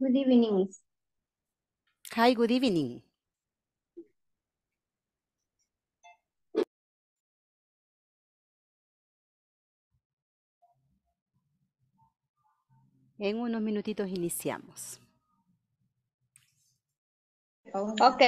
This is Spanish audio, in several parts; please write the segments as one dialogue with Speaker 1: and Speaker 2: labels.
Speaker 1: Good evening. Hi, good evening. En unos minutitos iniciamos. Ok.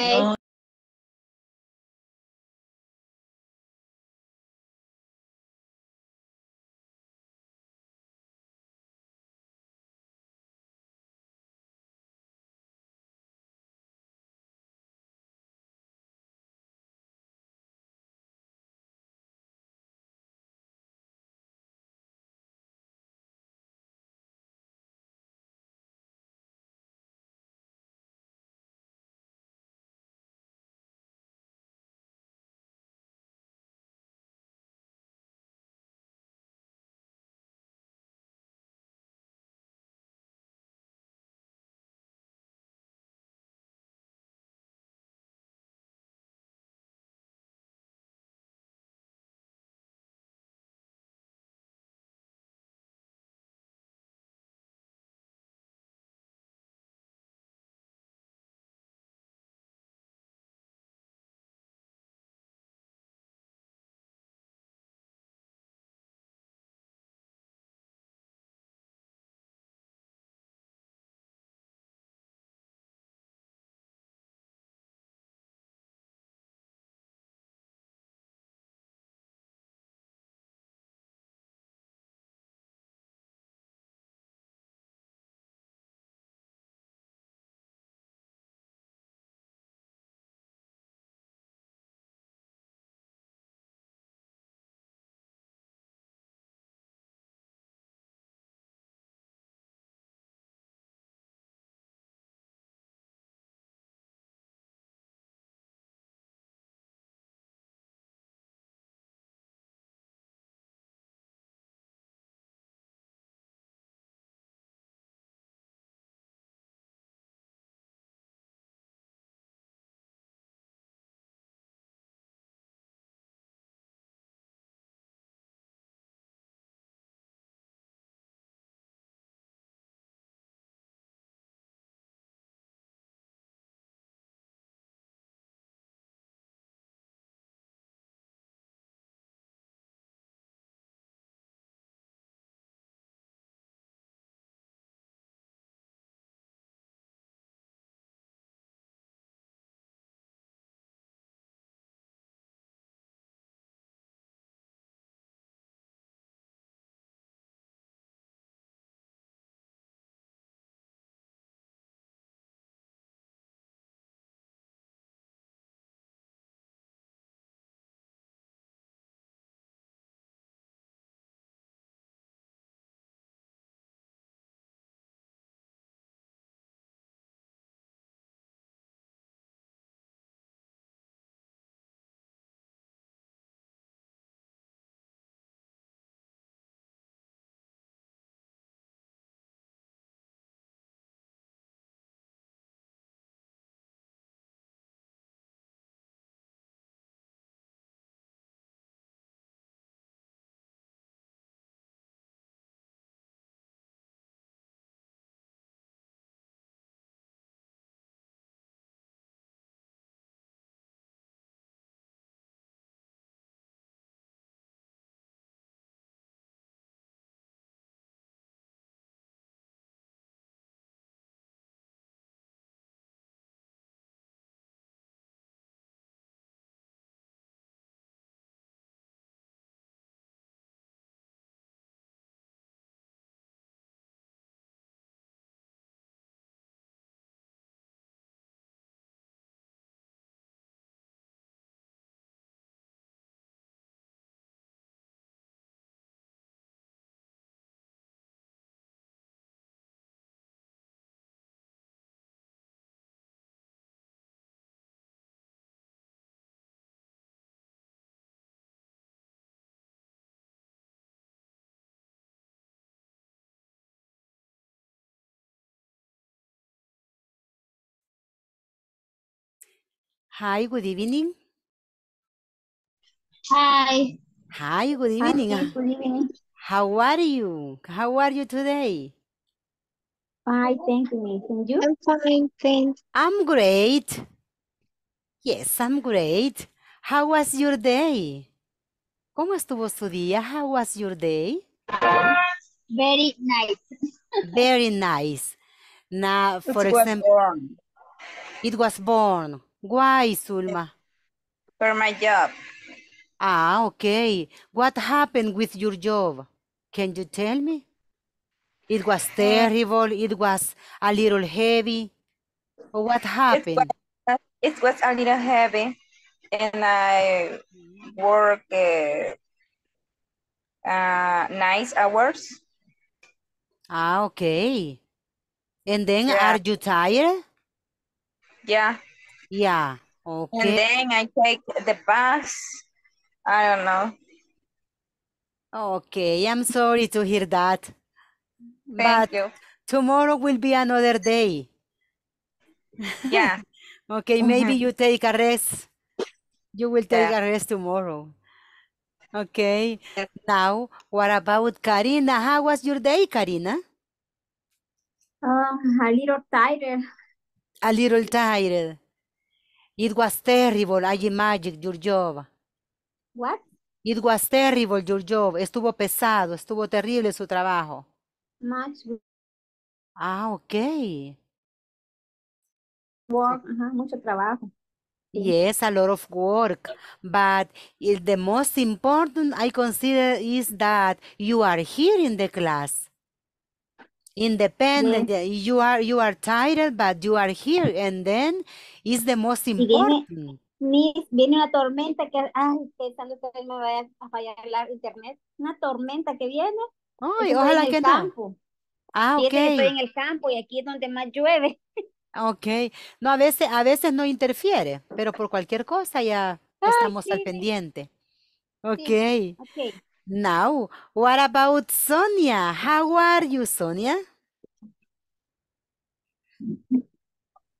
Speaker 1: Hi, good evening. Hi. Hi, good evening. Hi, good evening. How are you? How are you today? Fine, thank you. And you? I'm fine, thanks. I'm great. Yes, I'm great. How was your day? ¿Cómo estuvo su día? How was your day? Very nice. Very nice. Now, for it example, it was born. Why, Zulma? For my job. Ah, okay. What happened with your job? Can you tell me? It was uh, terrible. It was a little heavy. What happened? It was, it was a little heavy. And I work uh, uh, nice hours. Ah, okay. And then yeah. are you tired? Yeah. Yeah. Okay. And then I take the bus. I don't know. Okay, I'm sorry to hear that. Thank but you. Tomorrow will be another day. Yeah. okay, mm -hmm. maybe mm-hmm. you take a rest. You will take yeah. a rest tomorrow. Okay. Yeah. Now, what about Karina? How was your day, Karina? Um, a little tired. A little tired. It was terrible, I imagine, your job. What? It was terrible, your job. Estuvo pesado, estuvo terrible su trabajo. Much. Ah, ok. Work, mucho trabajo. Yes, a lot of work, but the most important I consider is that you are here in the class. Independent, you are you are tired, but you are here, and then is the most important. Viene, viene una tormenta que, ay,
Speaker 2: pensando que me vaya a fallar la internet, una tormenta que viene. Ay, ojalá que campo. no.
Speaker 1: Ah, ok. Estoy en el campo y aquí es donde más llueve. Ok, no, a veces, a veces no interfiere, pero por cualquier cosa ya estamos al pendiente. Ok. Now, what about Sonia? How are you, Sonia?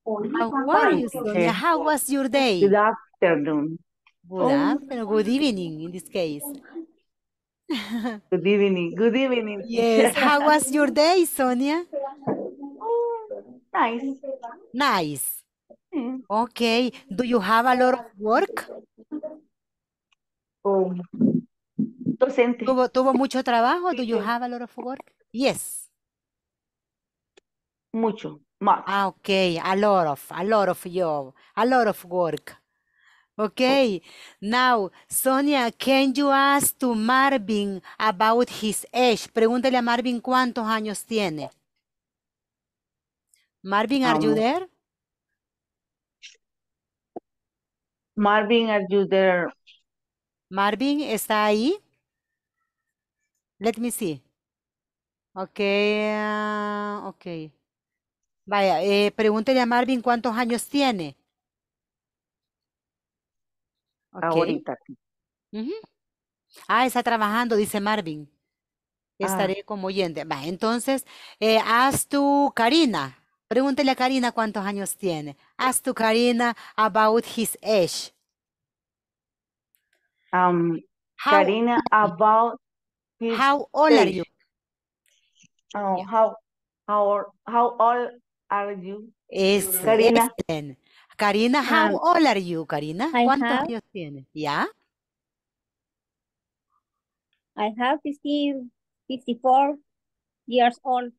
Speaker 1: How are you, Sonia? How was your day? Good afternoon. Good oh. afternoon. Good evening, in this case. Good evening. Good evening. Yes. How was your day, Sonia? Nice. Nice. Mm. Okay. Do you have a lot of work? Oh. Docente. ¿Tuvo, tuvo mucho trabajo? ¿Do you have a lot of work? Yes. Mucho. Ah, ok. A lot of, a lot of job, a lot of work. Okay, oh. now, Sonia, can you ask to Marvin about his age? Pregúntale a Marvin cuántos años tiene. Marvin, are Marvin, are you Marvin, ¿está ahí? Let me see. Ok, okay. Ah, ok. Vaya, eh, pregúntele a Marvin cuántos años tiene. Ahorita. Ah, está trabajando, dice Marvin. Ah. Estaré como oyente. Va, entonces, eh, haz tu Karina. Pregúntele a Karina cuántos años tiene. Haz tu Karina about his age. Um, how, Karina, about his How old age. are you? Oh, yeah. how, how, how old are you? Es, Karina. Excellent. Karina, uh-huh. how um, old are you, Karina? I ¿Cuántos have, años tienes? Yeah. I have 15, 54 years old.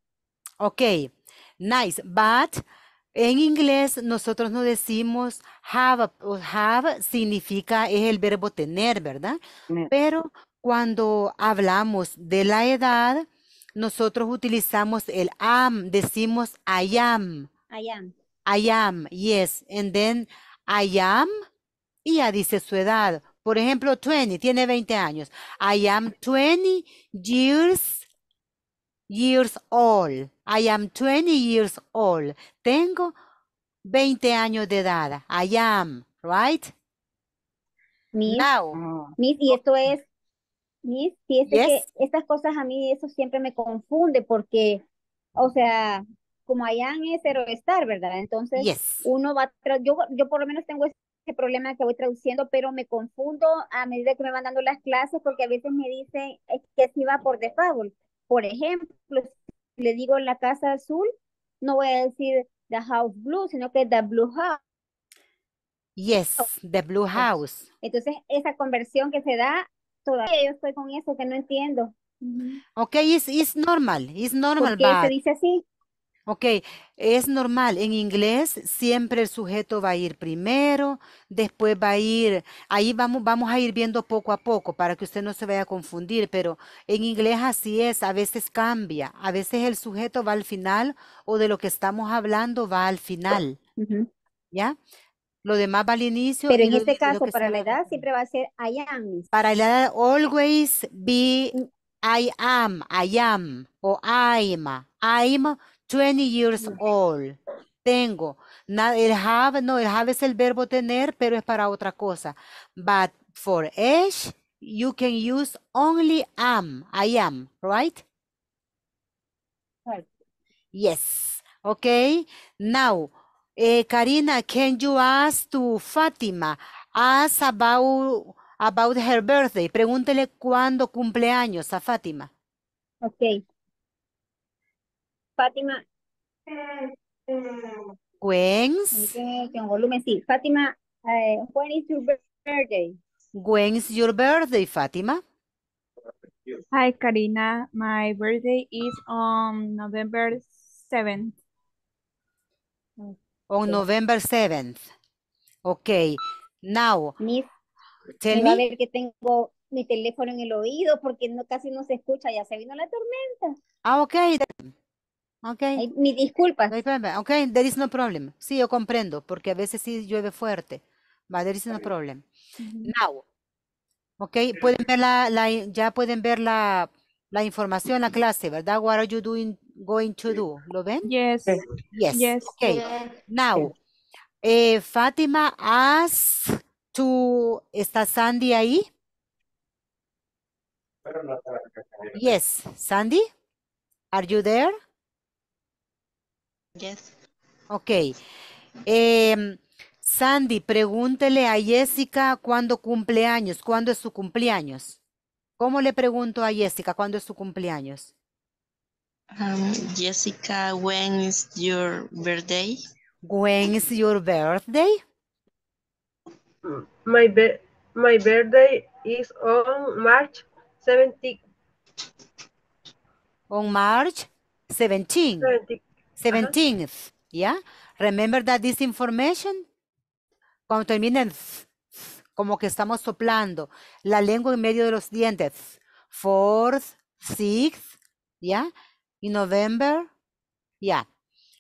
Speaker 1: Okay, nice. But En inglés nosotros no decimos have, o have significa, es el verbo tener, ¿verdad? Pero cuando hablamos de la edad, nosotros utilizamos el am, decimos I am. I am. I am, yes. And then I am, y ya dice su edad. Por ejemplo, 20, tiene 20 años. I am 20 years years old. I am 20 years old. Tengo 20 años de edad. I am, right? Miss, Miss, y esto es,
Speaker 2: Miss, que estas cosas a mí eso siempre me confunde porque, o sea, como I am es cero estar, ¿verdad? Entonces, uno va, yo, yo por lo menos tengo ese problema que voy traduciendo, pero me confundo a medida que me van dando las clases porque a veces me dicen que si va por default por ejemplo, si le digo la casa azul, no voy a decir the house blue, sino que the blue house.
Speaker 1: Yes, the blue house.
Speaker 2: Entonces, esa conversión que se da, todavía yo estoy con eso que no entiendo.
Speaker 1: Ok, es normal, es normal. Porque se dice así. Ok, es normal. En inglés siempre el sujeto va a ir primero, después va a ir, ahí vamos, vamos a ir viendo poco a poco para que usted no se vaya a confundir, pero en inglés así es, a veces cambia, a veces el sujeto va al final o de lo que estamos hablando va al final. ¿Ya? Lo demás va al inicio. Pero en este caso, para la
Speaker 2: edad siempre va a ser I am.
Speaker 1: Para la edad, always be mm. I am, I am, o I'm, I'm 20 years mm. old. Tengo. el have, no, el have es el verbo tener, pero es para otra cosa. But for age, you can use only am, I am, right? Right. Yes. Okay. Now, eh, Karina, can you ask to Fatima, ask about, about her birthday. Pregúntele cuándo cumple años a Fátima. Okay. Fátima. When's? Con volumen, Fátima,
Speaker 2: eh, when is your birthday?
Speaker 1: When's your birthday, Fátima?
Speaker 2: Hi, Karina. My birthday is on November 7th. On November
Speaker 1: 7th. Okay. Now, Miss, a ver
Speaker 2: que tengo mi teléfono en el oído porque no, casi no se escucha. Ya se vino la tormenta.
Speaker 1: Ah, okay. Okay. Mi disculpa. Ok, there is no problem. Sí, yo comprendo, porque a veces sí llueve fuerte. But there is no problem. Now, ok, pueden ver la, ya pueden ver la, la información, la clase, ¿verdad? What are you doing, going to do? ¿Lo ven? Yes. Yes. yes. Okay. Now, eh, Fátima, as to, ¿está Sandy ahí? Yes, Sandy, are you there? Yes. Ok. Em, Sandy, pregúntele a Jessica cuándo cumple años, cuándo es su cumpleaños. ¿Cómo le pregunto a Jessica cuándo es su cumpleaños? Um, Jessica, when is your birthday? When is your birthday? My, my birthday is on March 17. On March 17. 17. 17th, ¿ya? Remember that this information, cuando terminen, como que estamos soplando, la lengua en medio de los dientes. Fourth, sixth, ¿ya? Y November, ¿ya?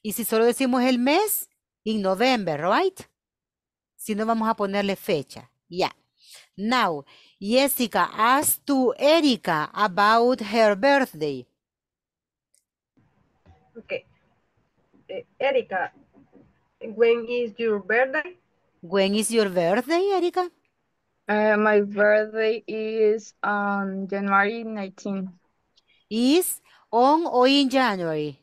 Speaker 1: Y si solo decimos el mes, in November, right? Si no, vamos a ponerle fecha, ¿ya? Now, Jessica asked to Erika about her birthday. Erika, when is your birthday? When is your birthday, Erika? Uh, my birthday is on January 19. Is on or in January?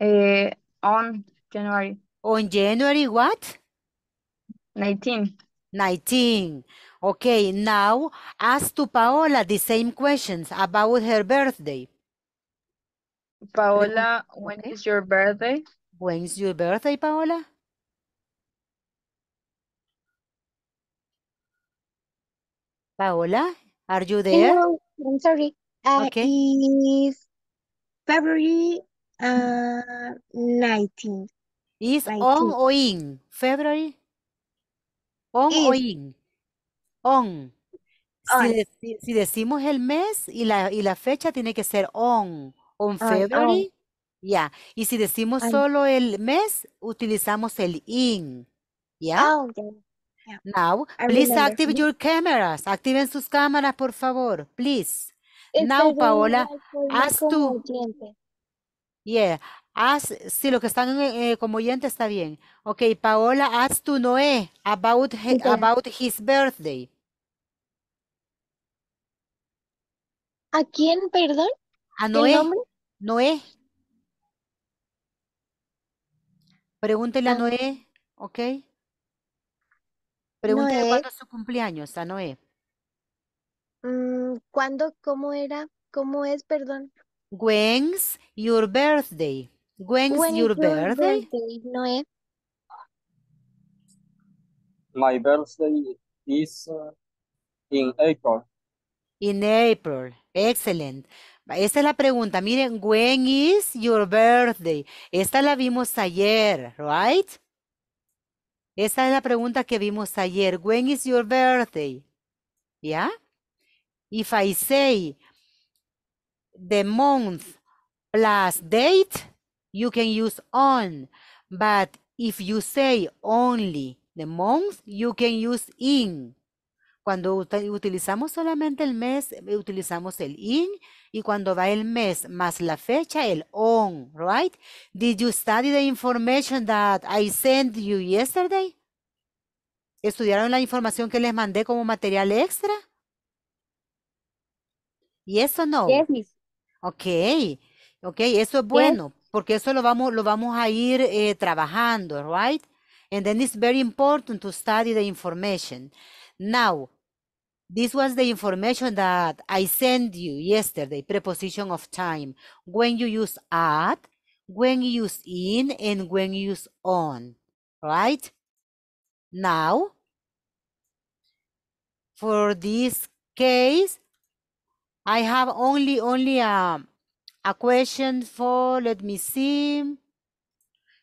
Speaker 1: Uh, on January. On January what? 19. 19. Okay, now ask to Paola the same questions about her birthday. Paola, when is your birthday? is your birthday, Paola? Paola, are you there? Hello, I'm sorry. Uh, is February uh, 19. Is on or in? February? On On. Si, si, decimos el mes y la, y la fecha tiene que ser on on febrero? Ya. Y si decimos solo el mes, utilizamos el in. ¿Ya? Ahora,
Speaker 2: Now, please active your
Speaker 1: cameras. Activen sus cámaras, por favor. Please. Now, Paola, haz tú. Yeah. si lo que están eh, eh, como oyente está bien. Ok, Paola, haz tu Noé about, about his birthday. ¿A quién, perdón? A Noé. Noé. Pregúntele a Noé, ¿ok? Pregúntele cuándo es su cumpleaños a Noé. Mm, ¿Cuándo? ¿Cómo era? ¿Cómo es? Perdón. When's your birthday? When's, your, birthday?
Speaker 2: Noé. My birthday is uh, in April.
Speaker 1: In April. Excellent. Esta es la pregunta. Miren, when is your birthday? Esta la vimos ayer, right? Esta es la pregunta que vimos ayer. When is your birthday? ¿Ya? If I say the month plus date, you can use on. But if you say only the month, you can use in. Cuando utilizamos solamente el mes, eh, utilizamos el in y cuando va el mes más la fecha, el on, right? Did you study the information that I sent you yesterday? ¿Estudiaron la información que les mandé como material extra? Yes or no? Yes, miss. Ok, ok, eso es bueno porque eso lo vamos, lo vamos a ir eh, trabajando, right? And then it's very important to study the information. Now, This was the information that I sent you yesterday, preposition of time. When you use at, when you use in, and when you use on, right? Now, for this case, I have only, only a, um, a question for, let me see.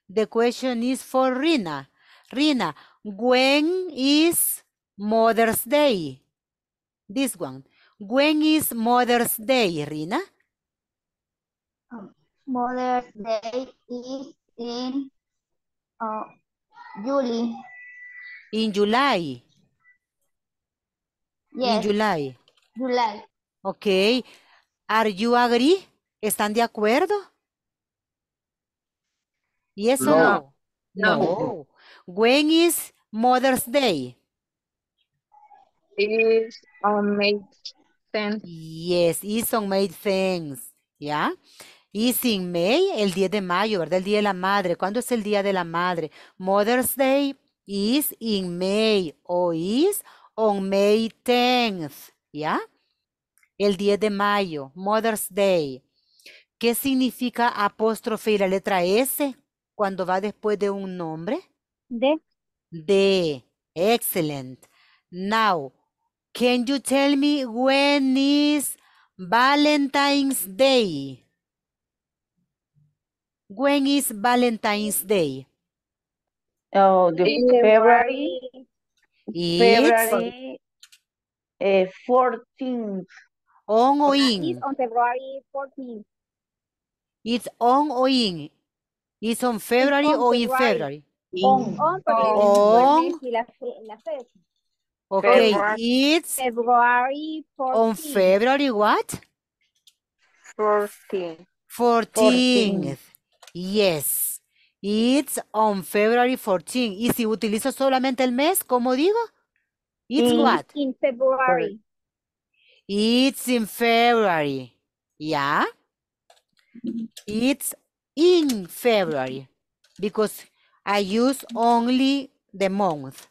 Speaker 1: The question is for Rina. Rina, when is Mother's Day? This one. When is Mother's Day, Rina?
Speaker 2: Um, Mother's Day is in uh,
Speaker 1: July. In July. Yes. In July. July. Okay. Are you agree? ¿Están de acuerdo? Yes or No. no. When is Mother's Day? Is on made sense. Yes, is on made th ¿Ya? Is in May, el 10 de mayo, ¿verdad? El Día de la Madre. ¿Cuándo es el Día de la Madre? Mother's Day is in May o is on May 10th. ¿Ya? El 10 de mayo, Mother's Day. ¿Qué significa apóstrofe y la letra S cuando va después de un nombre? De. De. Excellent. Now, Can you tell me when is Valentine's Day? When is Valentine's Day? Oh, the February. February uh, eh, 14th. On or in? It's on
Speaker 2: February 14th.
Speaker 1: It's on or in? It's on February it's on or February. in February? On, on, on, on. La, Okay, it's February 14. on February what? 14. 14th. Yes. It's on February 14. Y si utilizo solamente el mes, ¿cómo digo? It's in, what?
Speaker 2: In February.
Speaker 1: It's in February. Yeah. It's in February. Because I use only the month.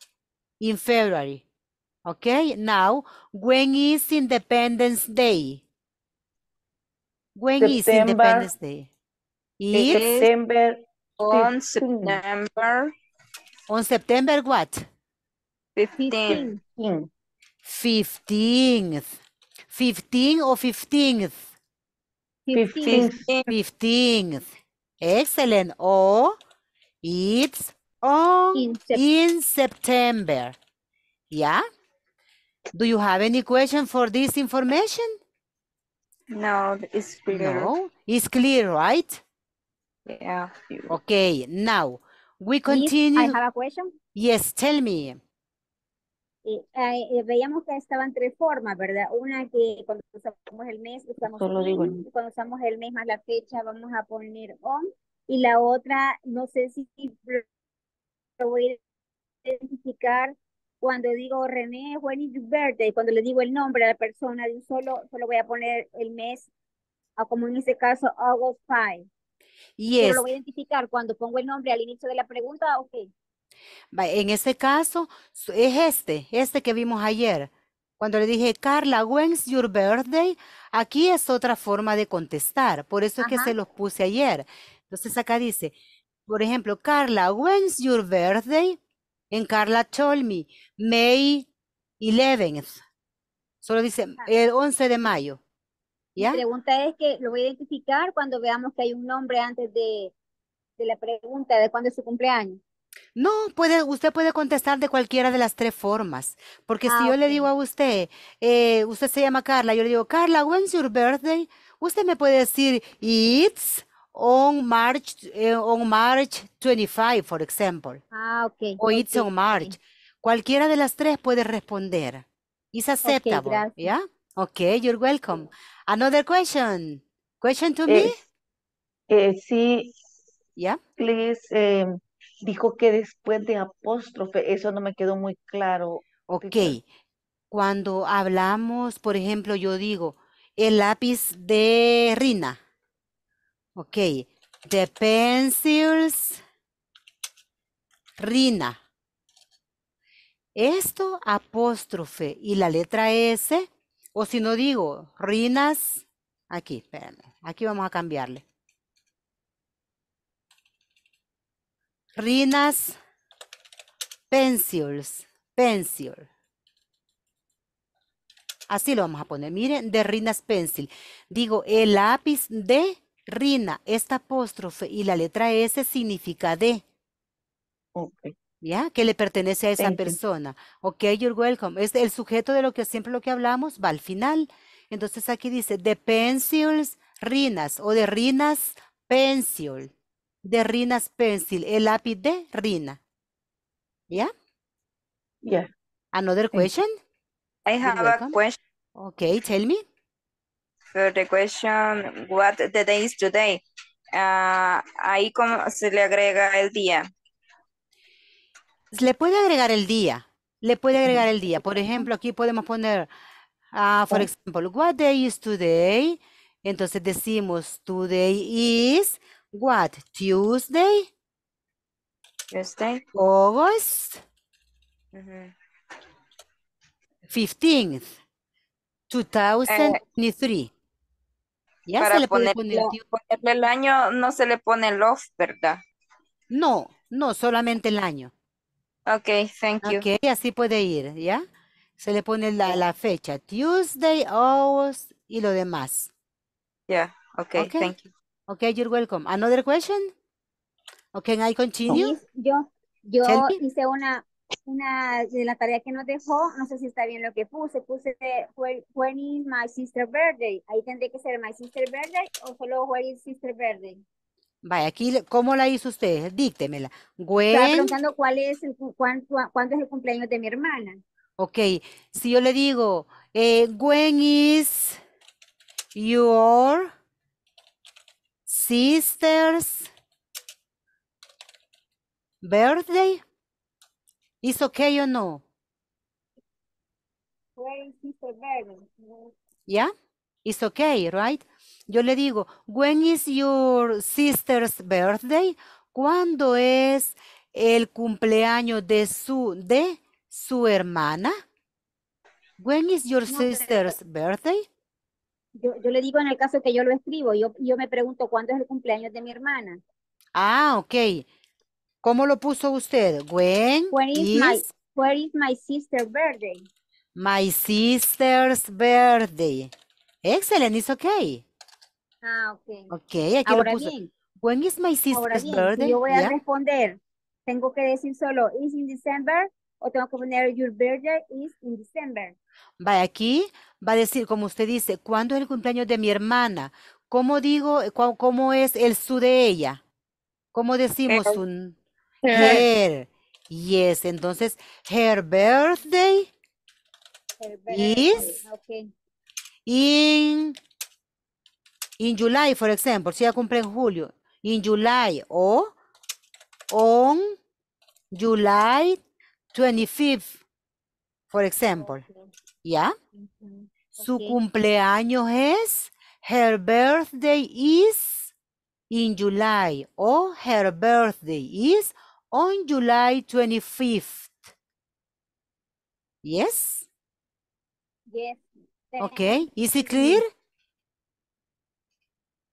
Speaker 1: In February. Okay, now, when is Independence Day? When September, is Independence Day? It September. On September. On September what? 15. Fifteenth. 15th. 15 or 15th? 15th. 15th. Excellent. Or it's on in, in September. Yeah? Do you have any question for this information? No, it's clear. No, clear, right? Yeah. Okay, now we continue. I have a question. Yes, tell me.
Speaker 2: Eh, eh, veíamos que estaban tres formas, ¿verdad? Una que cuando usamos el mes, usamos Solo cuando usamos el mes más la fecha, vamos a poner on. Y la otra, no sé si lo voy a identificar cuando digo René, when is your birthday? Cuando le digo el nombre a la persona de un solo, solo voy a poner el mes, como en este caso, August 5. Y Yo lo voy a identificar cuando pongo el nombre al inicio de la pregunta, ok.
Speaker 1: En ese caso, es este, este que vimos ayer. Cuando le dije, Carla, when's your birthday? Aquí es otra forma de contestar. Por eso es que se los puse ayer. Entonces acá dice, por ejemplo, Carla, when's your birthday? En Carla Cholmi, May 11th. Solo dice ah. el eh, 11 de mayo. La
Speaker 2: pregunta es que lo voy a identificar cuando veamos que hay un nombre antes de, la pregunta de cuándo es su cumpleaños.
Speaker 1: No, puede, usted puede contestar de cualquiera de las tres formas. Porque si ah, yo le digo a usted, eh, usted se llama Carla, yo le digo, Carla, when's your birthday? Usted me puede decir, it's on March eh, on March 25, for example. Ah, okay. O it's on March. Cualquiera de las tres puede responder. It's acceptable. Okay, yeah? Okay, you're welcome. Another question. Question to me? Eh, eh sí. Ya. Please, eh, dijo que después de apóstrofe, eso no me quedó muy claro. Ok. Cuando hablamos, por ejemplo, yo digo, el lápiz de Rina. Ok, the pencils, Rina. Esto apóstrofe y la letra S, o si no digo, Rinas, aquí, espérame, aquí vamos a cambiarle. Rinas, pencils, pencil. Así lo vamos a poner. Miren, de Rinas Pencil. Digo, el lápiz de Rina, esta apóstrofe y la letra S significa de, Okay. ¿Ya? Que le pertenece a esa persona. Ok, you're welcome. Es el sujeto de lo que siempre lo que hablamos va al final. Entonces aquí dice, de pencils, rinas, o de rinas, pencil. De rinas, pencil. El lápiz de rina. ¿Ya? Yeah? yeah. Another question? I have a question. Okay, tell me
Speaker 2: the question, what the day is today? Ah, ahí como se le agrega el día.
Speaker 1: Le puede agregar el día. Le puede agregar el día. Por ejemplo, aquí podemos poner, ah, for oh. example, what day is today? Entonces decimos, today is what? Tuesday? Tuesday. August. Fifteenth, 15th, eh, 2023. Ya se
Speaker 2: le el año no se le pone el off,
Speaker 1: ¿verdad? No, no, solamente el año. Ok, thank you. Ok, así puede ir, ¿ya? Se le pone la, fecha, Tuesday, August y lo demás. Yeah, okay, thank you. Okay, you're welcome. Another question? Okay, I continue? Yo, yo
Speaker 2: hice una, una de la tarea que nos dejó, no sé si está bien lo que puse, puse when is my sister's birthday, ahí tendría que ser my sister's birthday o solo where is sister birthday.
Speaker 1: Vaya, aquí, ¿cómo la hizo usted? Díctemela. When... preguntando
Speaker 2: cuál es el, cuándo es el cumpleaños de mi hermana.
Speaker 1: Ok, si yo le digo, eh, when is your sister's birthday? Is okay o no? ya Yeah? Is okay, right? Yo le digo, when is your sister's birthday? ¿Cuándo es el cumpleaños de su, de su hermana? When is your sister's birthday?
Speaker 2: Yo, yo, le digo en el caso que yo lo escribo, yo, yo me pregunto cuándo es el cumpleaños de mi hermana.
Speaker 1: Ah, ok. ¿Cómo lo puso usted? When is, my,
Speaker 2: where is my sister's birthday?
Speaker 1: My sister's birthday. Excellent, it's okay.
Speaker 2: Ah, okay.
Speaker 1: Okay, aquí lo puso. Bien. When is
Speaker 2: my sister's birthday? yo voy a responder. Tengo que decir solo, is in December, o tengo que poner your birthday is in December.
Speaker 1: Va aquí, va a decir, como usted dice, ¿cuándo es el cumpleaños de mi hermana? ¿Cómo digo, eh, cómo es el su de ella? ¿Cómo decimos un...
Speaker 2: Her.
Speaker 1: Yes, entonces, her birthday,
Speaker 2: is
Speaker 1: in, July, for example, si ya cumple en julio, in July o on July 25th, for example. ¿Ya? Su cumpleaños es, her birthday is in July o her birthday is on July 25th. Yes? Yes. Okay. Is it clear?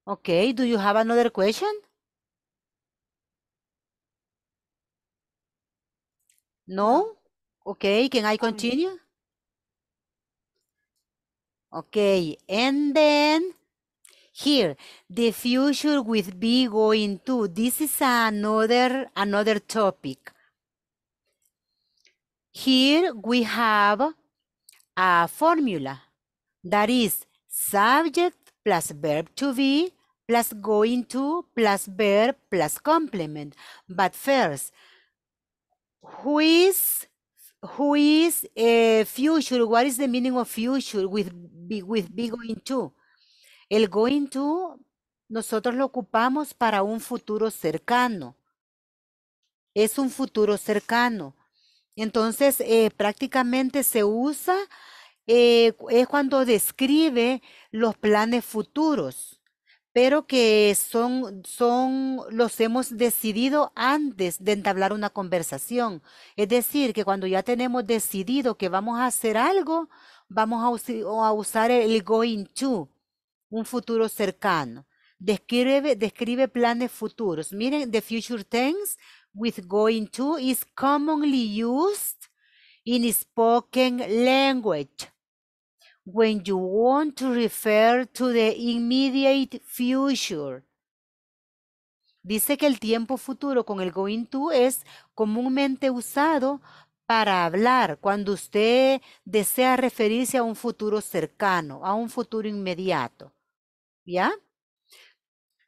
Speaker 1: Okay. Do you have another question? No? Okay. Can I continue? Okay. And then here the future with be going to this is another another topic here we have a formula that is subject plus verb to be plus going to plus verb plus complement but first who is who is a eh, future what is the meaning of future with be with be going to El going to nosotros lo ocupamos para un futuro cercano. Es un futuro cercano. Entonces, eh, prácticamente se usa, eh, es cuando describe los planes futuros, pero que son, son, los hemos decidido antes de entablar una conversación. Es decir, que cuando ya tenemos decidido que vamos a hacer algo, vamos a usar el going to un futuro cercano. Describe, planes futuros. Miren, the future tense with going to is commonly used in spoken language when you want to refer to the immediate future. Dice que el tiempo futuro con el going to es comúnmente usado para hablar cuando usted desea referirse a un futuro cercano, a un futuro inmediato. ¿ya?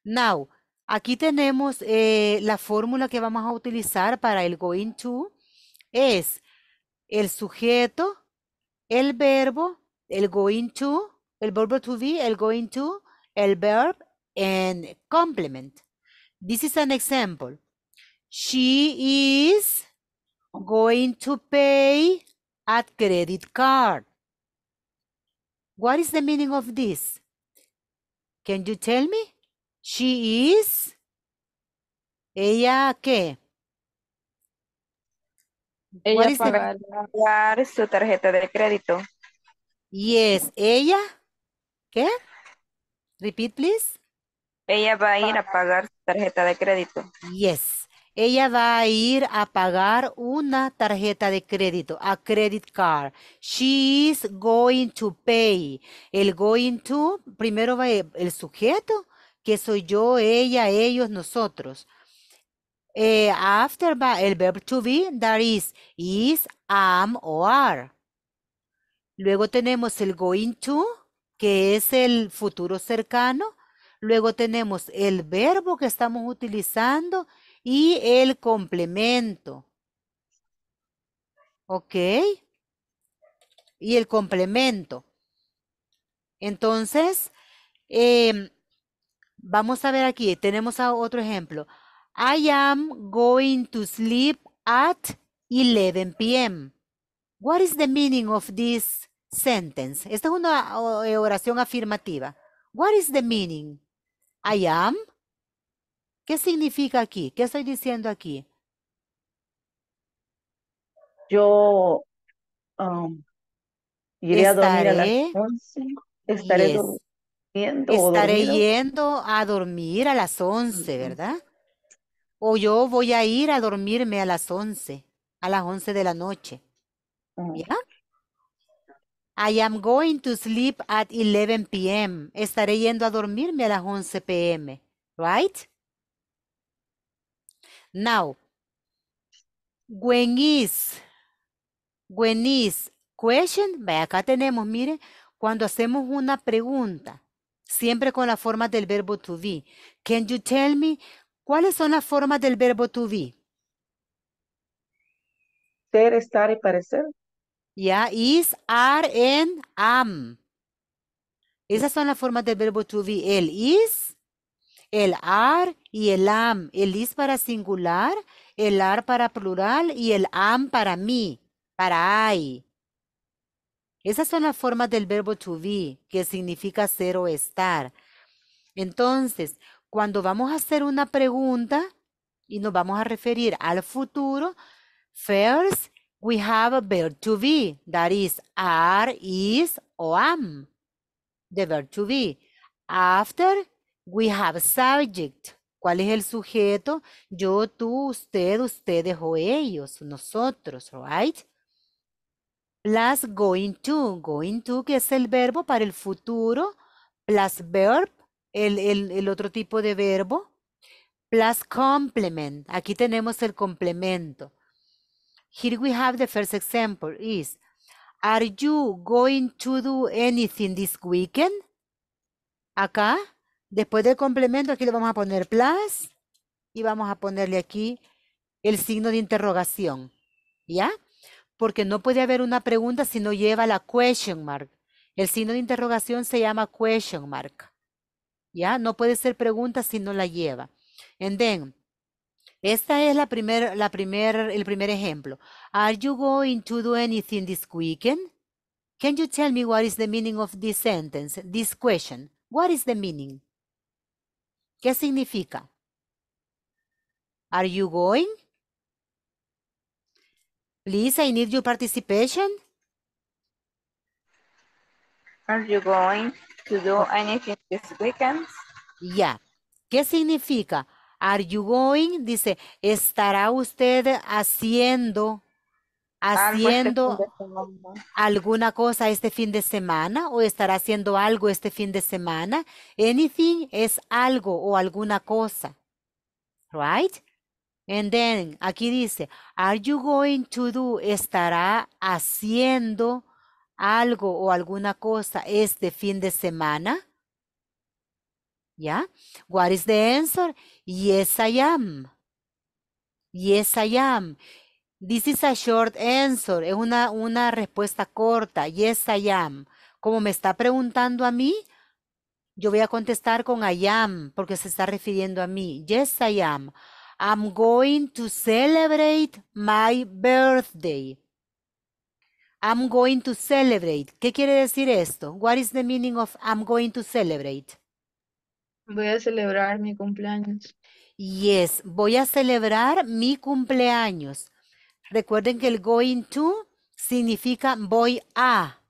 Speaker 1: Now, aquí tenemos eh, la fórmula que vamos a utilizar para el going to. Es el sujeto, el verbo, el going to, el verbo to be, el going to, el verb, and complement. This is an example. She is going to pay at credit card. What is the meaning of this? Can you tell me? She is. ¿Ella qué? Ella a pagar su tarjeta de crédito. Yes, ella. ¿Qué? Repeat, please. Ella va a ir a pagar su tarjeta de crédito. Yes ella va a ir a pagar una tarjeta de crédito, a credit card. She is going to pay. El going to, primero va eh, el sujeto, que soy yo, ella, ellos, nosotros. Eh, after va el verbo to be, that is, is, am o are. Luego tenemos el going to, que es el futuro cercano. Luego tenemos el verbo que estamos utilizando y el complemento. ¿Ok? Y el complemento. Entonces, em, vamos a ver aquí, tenemos otro ejemplo. I am going to sleep at 11 p.m. What is the meaning of this sentence? Esta es una eh, oración afirmativa. What is the meaning? I am ¿Qué significa aquí? ¿Qué estoy diciendo aquí? Yo um, iré a dormir a las 11. Estaré Estaré yendo a dormir a las 11, ¿verdad? O yo voy a ir a dormirme a las 11, a las 11 de la noche. ¿Ya? I am going to sleep at 11 p.m. Estaré yendo a dormirme a las 11 p.m. Right? Now, when is, when is question, acá tenemos, mire, cuando hacemos una pregunta, siempre con la forma del verbo to be. Can you tell me cuáles son las formas del verbo to be? Ser, estar y parecer. Ya, yeah, is, are, and am. Esas son las formas del verbo to be. El is, el ar y el am, el is para singular, el ar para plural y el am para mí, para I. Esas son las formas del verbo to be, que significa ser o estar. Entonces, cuando vamos a hacer una pregunta y nos vamos a referir al futuro, first we have a verb to be, that is are, is o am. The verb to be. After We have subject. ¿Cuál es el sujeto? Yo, tú, usted, ustedes o ellos, nosotros, right? Plus going to. Going to que es el verbo para el futuro. Plus verb, el, el otro tipo de verbo. Plus complement. Aquí tenemos el complemento. Here we have the first example is, are you going to do anything this weekend? Acá Después del complemento, aquí le vamos a poner plus y vamos a ponerle aquí el signo de interrogación. ¿Ya? Porque no puede haber una pregunta si no lleva la question mark. El signo de interrogación se llama question mark. ¿Ya? No puede ser pregunta si no la lleva. And then, esta es la primer, la primer, el primer ejemplo. Are you going to do anything this weekend? Can you tell me what is the meaning of this sentence, this question? What is the meaning? ¿Qué significa? Are you going? Please, I need your participation. Are you going to do anything this weekend? Ya. Yeah. ¿Qué significa? Are you going? Dice, ¿estará usted haciendo este haciendo alguna cosa este fin de semana o estará haciendo algo este fin de semana. Anything es algo o alguna cosa. Right? And then aquí dice, are you going to do? Estará haciendo algo o alguna cosa este fin de semana. ¿Ya? Yeah? What is the answer? Yes, I am. Yes, I am. This is a short answer. Es una, una respuesta corta. Yes, I am. Como me está preguntando a mí, yo voy a contestar con I am, porque se está refiriendo a mí. Yes, I am. I'm going to celebrate my birthday. I'm going to celebrate. ¿Qué quiere decir esto? What is the meaning of I'm going to celebrate? Voy a celebrar mi cumpleaños. Yes, voy a celebrar mi cumpleaños. Recuerden que el going to significa voy a.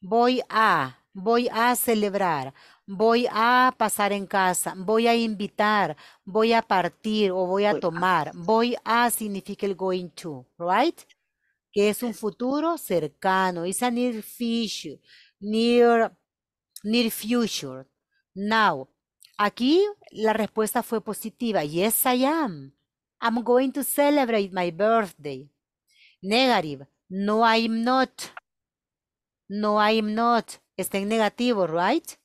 Speaker 1: Voy a. Voy a celebrar. Voy a pasar en casa. Voy a invitar. Voy a partir o voy a tomar. Voy a significa el going to, right? Que es un futuro cercano. It's a near Near, near future. Now. Aquí la respuesta fue positiva. Yes, I am. I'm going to celebrate my birthday. Negative. No, I'm not. No, I'm not. Está en negativo, right?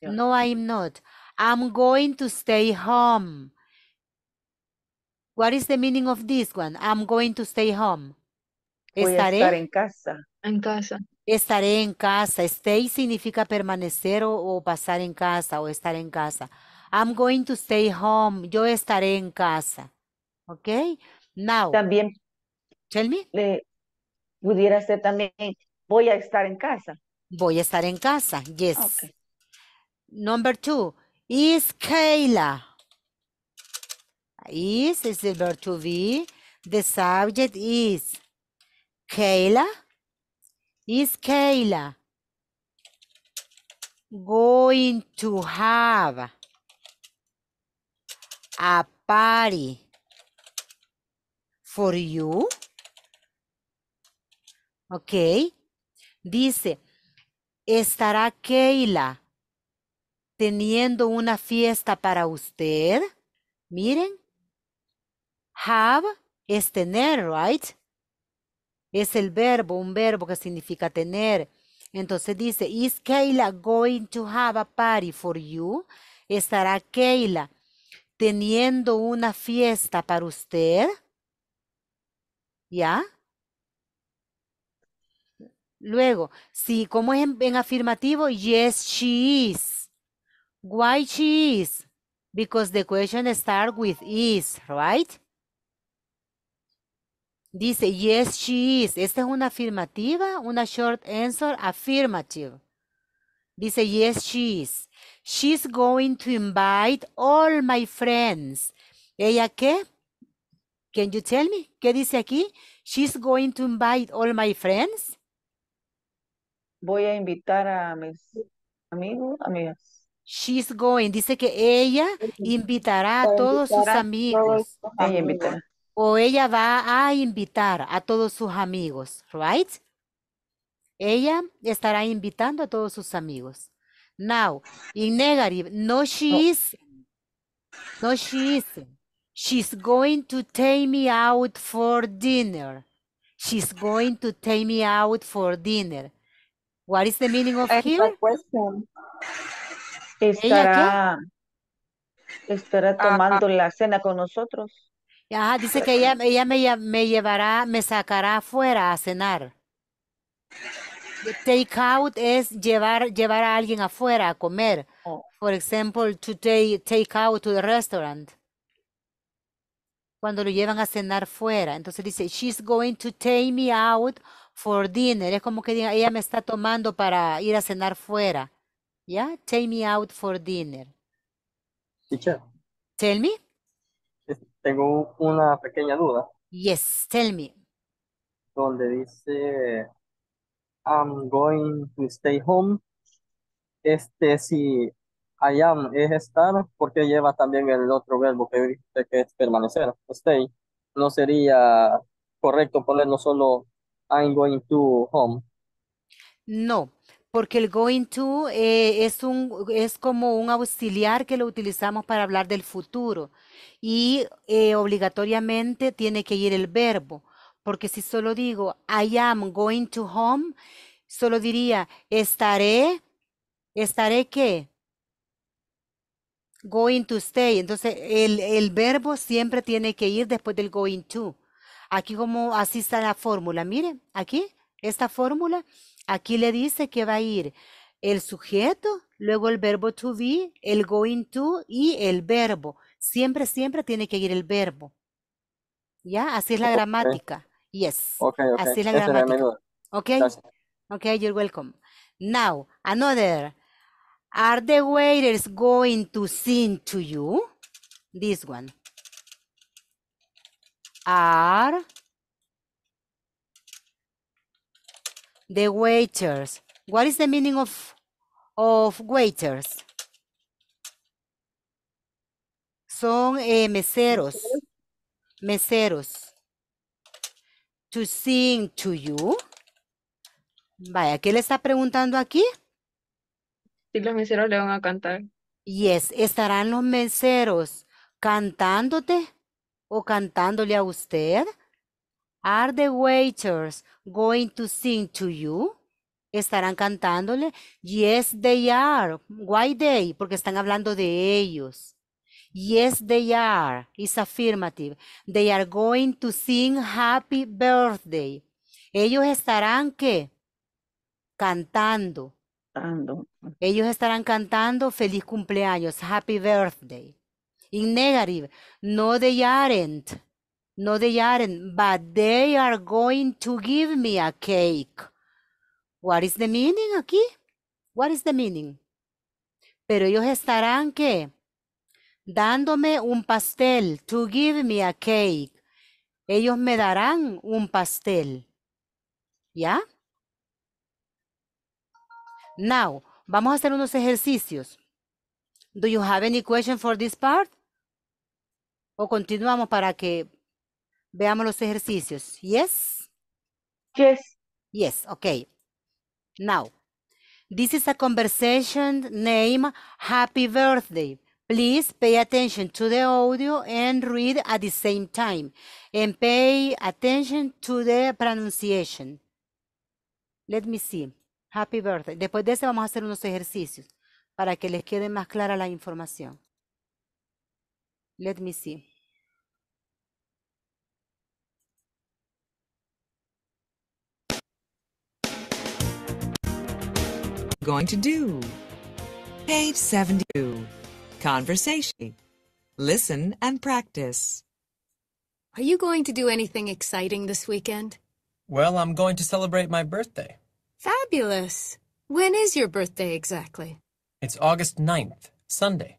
Speaker 1: Yeah. No, I'm not. I'm going to stay home. What is the meaning of this one? I'm going to stay home. Voy estaré estar en casa. En casa. Estaré en casa. Stay significa permanecer o, o pasar en casa o estar en casa. I'm going to stay home. Yo estaré en casa. ¿Ok? Now. También. Tell me. Le, pudiera ser también, voy a estar en casa. Voy a estar en casa. Yes. Number two. Is Kayla. Is is the verb to be. The subject is Kayla. Is Kayla going to have a party for you. Ok. Dice, ¿estará Keila teniendo una fiesta para usted? Miren. Have es tener, right? Es el verbo, un verbo que significa tener. Entonces dice, is Keila going to have a party for you? ¿Estará Keila teniendo una fiesta para usted. ¿Ya? Luego, sí, como es en, afirmativo, yes, she is. Why she is? Because the question starts with is, right? Dice, yes, she is. Esta es una afirmativa, una short answer affirmative. Dice, yes, she is. She's going to invite all my friends. ¿Ella qué? Can you tell me? ¿Qué dice aquí? She's going to invite all my friends. Voy a invitar a mis amigos, amigas. She's going. Dice que ella invitará a todos sus amigos. O ella va a invitar a todos sus amigos, right? Ella estará invitando a todos sus amigos. Now, in negative, no, she no. is. No, she is. She's going to take me out for dinner. She's going to take me out for dinner. What is the meaning of here? Question. Estará, estará ah, ah. tomando la cena con nosotros. ya dice que ella, ella me, me llevará, me sacará fuera a cenar. Take out es llevar, llevar a alguien afuera a comer. Por oh. ejemplo, to take, out to the restaurant. Cuando lo llevan a cenar fuera. Entonces dice, she's going to take me out for dinner. Es como que diga, ella me está tomando para ir a cenar fuera. ¿Ya? Take me out for dinner. Tell me.
Speaker 2: Tengo una pequeña duda.
Speaker 1: Yes, tell me.
Speaker 2: Donde dice I'm going to stay home. Este, si I am es estar, porque lleva también el otro verbo que es permanecer, stay. No sería correcto ponerlo solo I'm going to home.
Speaker 1: No, porque el going to eh, es un es como un auxiliar que lo utilizamos para hablar del futuro y eh, obligatoriamente tiene que ir el verbo. Porque si solo digo, I am going to home, solo diría, estaré, estaré qué? Going to stay. Entonces, el, el verbo siempre tiene que ir después del going to. Aquí como así está la fórmula. Miren, aquí, esta fórmula, aquí le dice que va a ir el sujeto, luego el verbo to be, el going to y el verbo. Siempre, siempre tiene que ir el verbo. ¿Ya? Así es la gramática. Yes. Okay, okay. Así la gramática. Okay. Okay, you're welcome. Now, another. Are the waiters going to sing to you? This one. Are the waiters. What is the meaning of of waiters? Son eh, meseros. Meseros. to sing to you. Vaya, ¿qué le está preguntando aquí? Si los meseros le van a cantar. Yes, ¿estarán los meseros cantándote o cantándole a usted? Are the waiters going to sing to you? ¿Estarán cantándole? Yes, they are. Why they? Porque están hablando de ellos. Yes, they are. It's affirmative. They are going to sing happy birthday. Ellos estarán, que Cantando. Cantando. Ellos estarán cantando feliz cumpleaños, happy birthday. In negative, no they aren't. No they aren't, but they are going to give me a cake. What is the meaning aquí? What is the meaning? Pero ellos estarán, que dándome un pastel, to give me a cake. Ellos me darán un pastel. ¿Ya? Now, vamos a hacer unos ejercicios. Do you have any question for this part? O continuamos para que veamos los ejercicios. Yes? Yes. Yes, okay. Now, this is a conversation named Happy Birthday. Please pay attention to the audio and read at the same time. And pay attention to the pronunciation. Let me see. Happy birthday. Después de eso vamos a hacer unos ejercicios para que les quede más clara la información. Let me see.
Speaker 2: Going to do.
Speaker 1: Page 72. Conversation. Listen and practice.
Speaker 2: Are you going to do anything exciting this weekend? Well, I'm going to celebrate my birthday. Fabulous. When is your birthday exactly? It's August 9th, Sunday.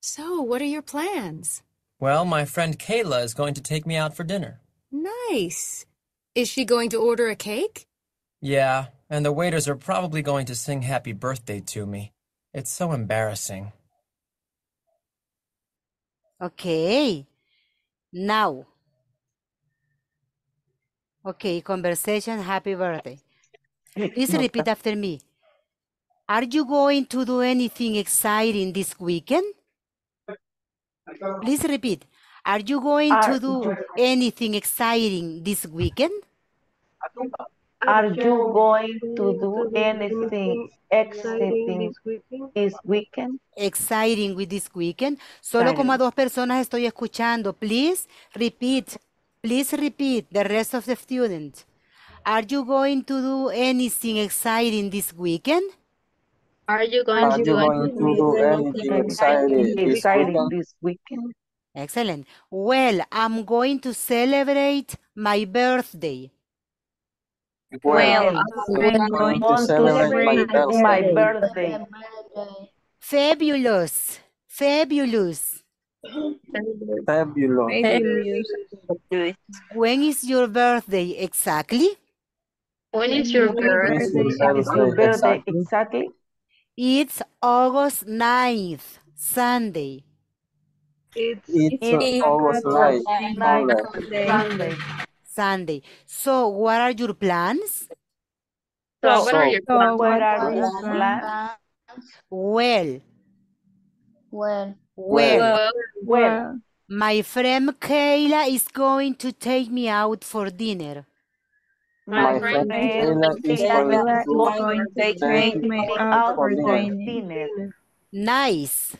Speaker 2: So, what are your plans? Well, my friend Kayla is going to take me out for dinner. Nice. Is she going to
Speaker 1: order a cake?
Speaker 2: Yeah, and the waiters are probably going to sing happy birthday to me. It's so embarrassing.
Speaker 1: Okay. Now. Okay, conversation, happy birthday. Please repeat after me. Are you going to do anything exciting this weekend? Please repeat. Are you going to ah, do anything exciting this weekend? Are you going to do anything exciting this weekend? Exciting with this weekend. Solo como a dos personas estoy escuchando. Please repeat. Please repeat the rest of the students. Are you going to do anything exciting this weekend? Are you going, Are to, you do going to, do anything exciting, exciting this weekend? Excellent. Well, I'm going to celebrate my birthday. Well, well I'm going to celebrate my birthday. Fabulous. Fabulous.
Speaker 2: Fabulous. Fabulous.
Speaker 1: When is your birthday exactly? When is your birthday? birthday exactly? It's August 9th, Sunday. It's, it's, it's August 9th, Sunday. Sunday. So what are your plans? So, so what are your plans? what are your plans? Well. Well. Well. Well. well. My friend Kayla is going to take me out for dinner. My, My friend, friend Kayla is Kayla going to take me out for dinner. Nice.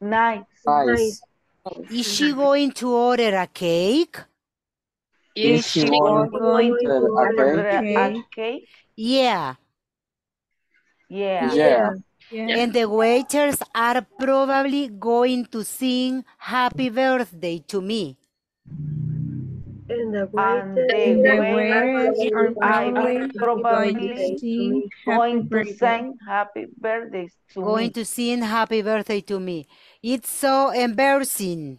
Speaker 1: Nice. Nice. Is she going to order a cake? Is, she, going, going to okay? Yeah. Yeah. Yeah. Yeah. And the waiters are probably going to sing happy birthday to me. And the waiters are probably, probably sing going to sing happy birthday to going me. Going to sing happy birthday to me. It's so embarrassing.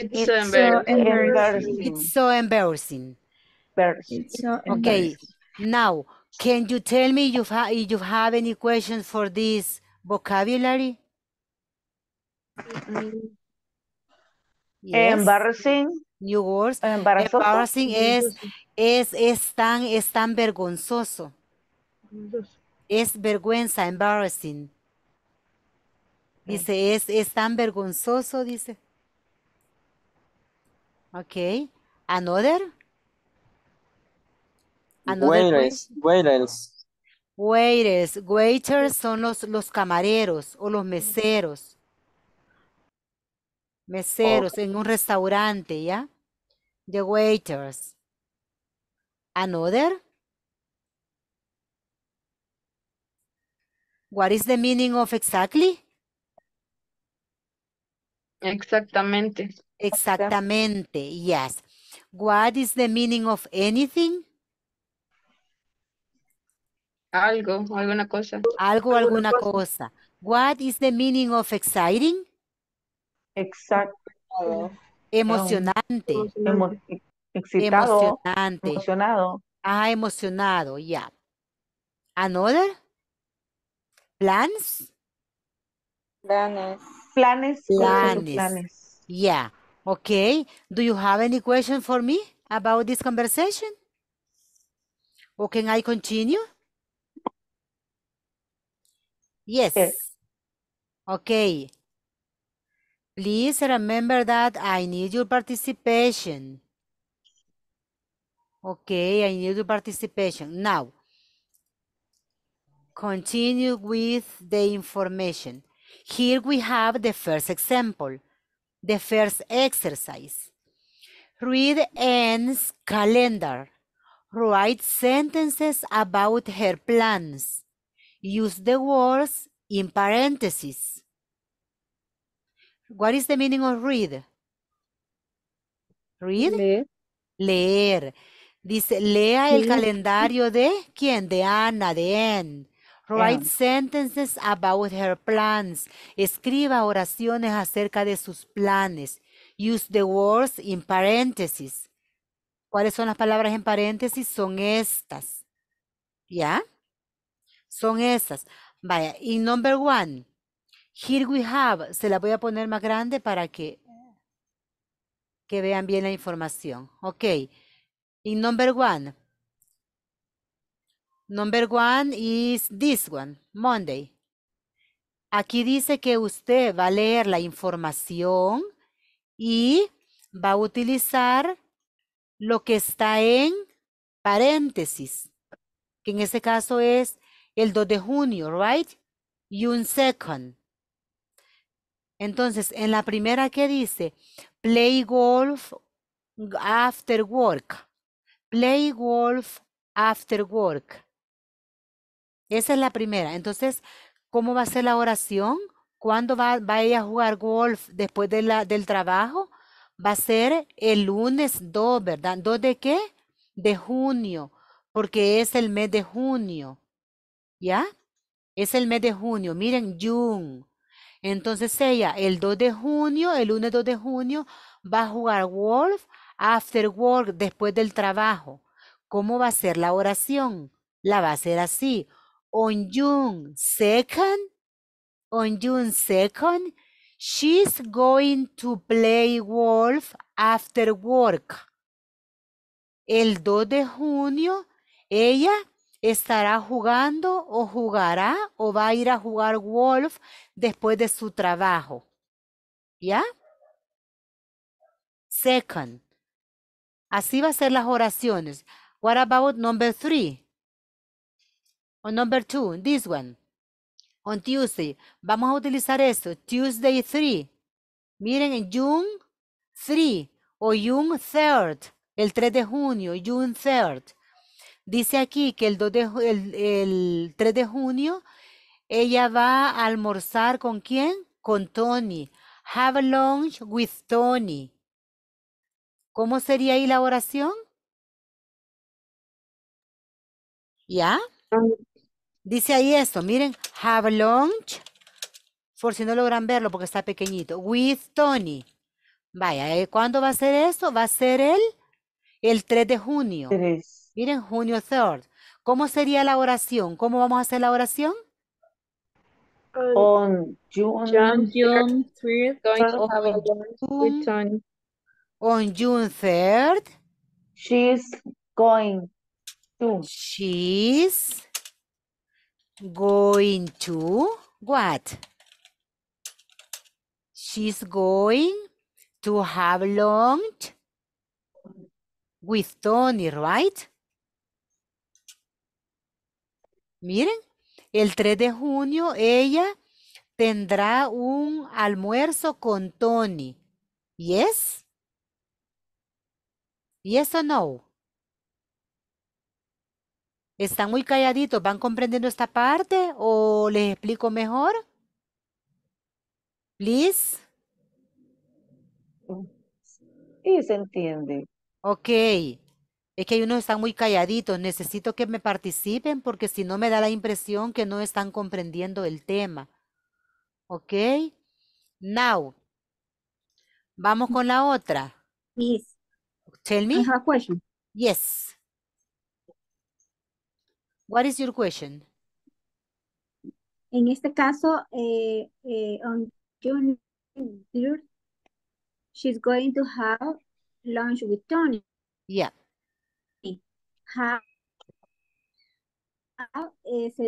Speaker 1: It's, so, embarrassing. It's so embarrassing. Okay, now, can you tell me if you have any questions for this vocabulary? Mm.
Speaker 2: Embarrassing.
Speaker 1: New words. Embarazoso. Embarrassing es, es, es, tan, es tan vergonzoso. Es vergüenza, embarrassing. Dice, es, es tan vergonzoso, dice. Okay. Another? Another waiters,
Speaker 2: waiters.
Speaker 1: Waiters, waiters son los, los camareros o los meseros. Meseros en un restaurante, ¿ya? The waiters. Another? What is the meaning of exactly? Exactamente. Exactamente, yes. What is the meaning of anything? Algo, alguna cosa. Algo, alguna, cosa. What is the meaning of exciting? Exacto.
Speaker 2: Emocionante.
Speaker 1: excitado, Emocionado. Ah, emocionado, ya. Yeah. Another? Plans? Planes. Planes. Planes. Planes. Yeah. Okay, do you have any question for me about this conversation? Or can I continue? Yes. yes. Okay. Please remember that I need your participation. Okay, I need your participation. Now, continue with the information. Here we have the first example the first exercise. Read Anne's calendar. Write sentences about her plans. Use the words in parentheses. What is the meaning of read? Read? Leer. Leer. Dice, lea el calendario de quién? De Ana, de Anne. Write sentences about her plans. Escriba oraciones acerca de sus planes. Use the words in parentheses. ¿Cuáles son las palabras en paréntesis? Son estas. ¿Ya? Son esas. Vaya, in number one, here we have, se la voy a poner más grande para que, que vean bien la información. Ok. In number one, Number one is this one, Monday. Aquí dice que usted va a leer la información y va a utilizar lo que está en paréntesis, que en este caso es el 2 de junio, right? Y un second. Entonces, en la primera que dice, play golf after work. Play golf after work. Esa es la primera. Entonces, ¿cómo va a ser la oración? ¿Cuándo va, va ella a jugar golf después de la, del trabajo? Va a ser el lunes 2, ¿verdad? dos de qué? De junio, porque es el mes de junio. ¿Ya? Es el mes de junio. Miren, June. Entonces ella, el 2 de junio, el lunes 2 de junio, va a jugar golf after work, después del trabajo. ¿Cómo va a ser la oración? La va a hacer así on June 2nd, on June second, she's going to play Wolf after work. El 2 de junio, ella estará jugando o jugará o va a ir a jugar Wolf después de su trabajo. ¿Ya? Second. Así va a ser las oraciones. What about number three? On number two, this one. On Tuesday. Vamos a utilizar esto. Tuesday 3. Miren, en June 3 o June 3rd. El 3 de junio, June 3rd. Dice aquí que el, el 3 de junio ella va a almorzar con quién? Con Tony. Have lunch with Tony. ¿Cómo sería ahí la oración? ¿Ya? Um, Dice ahí esto, miren, have lunch, por si no logran verlo porque está pequeñito, with Tony. Vaya, eh, ¿cuándo va a ser eso? Va a ser el, el 3 de junio. Miren, junio 3 ¿Cómo sería la oración? ¿Cómo vamos a hacer la oración?
Speaker 2: Um, On
Speaker 1: June, 3rd, On June 3rd. She's going to. She's going to what? She's going to have lunch with Tony, right? Miren, el 3 de junio ella tendrá un almuerzo con Tony. Yes? Yes or no? ¿Están muy calladitos? ¿Van comprendiendo esta parte o les explico mejor? Please. Mm, sí, se entiende. Ok. Es que hay unos están muy calladitos. Necesito que me participen porque si no me da la impresión que no están comprendiendo el tema. Ok. Now. Vamos con la otra. Yes. Tell me. Yes. What is your question? En este
Speaker 2: caso, eh, eh, on June 3 she's going to have lunch with Tony. Yeah. How, how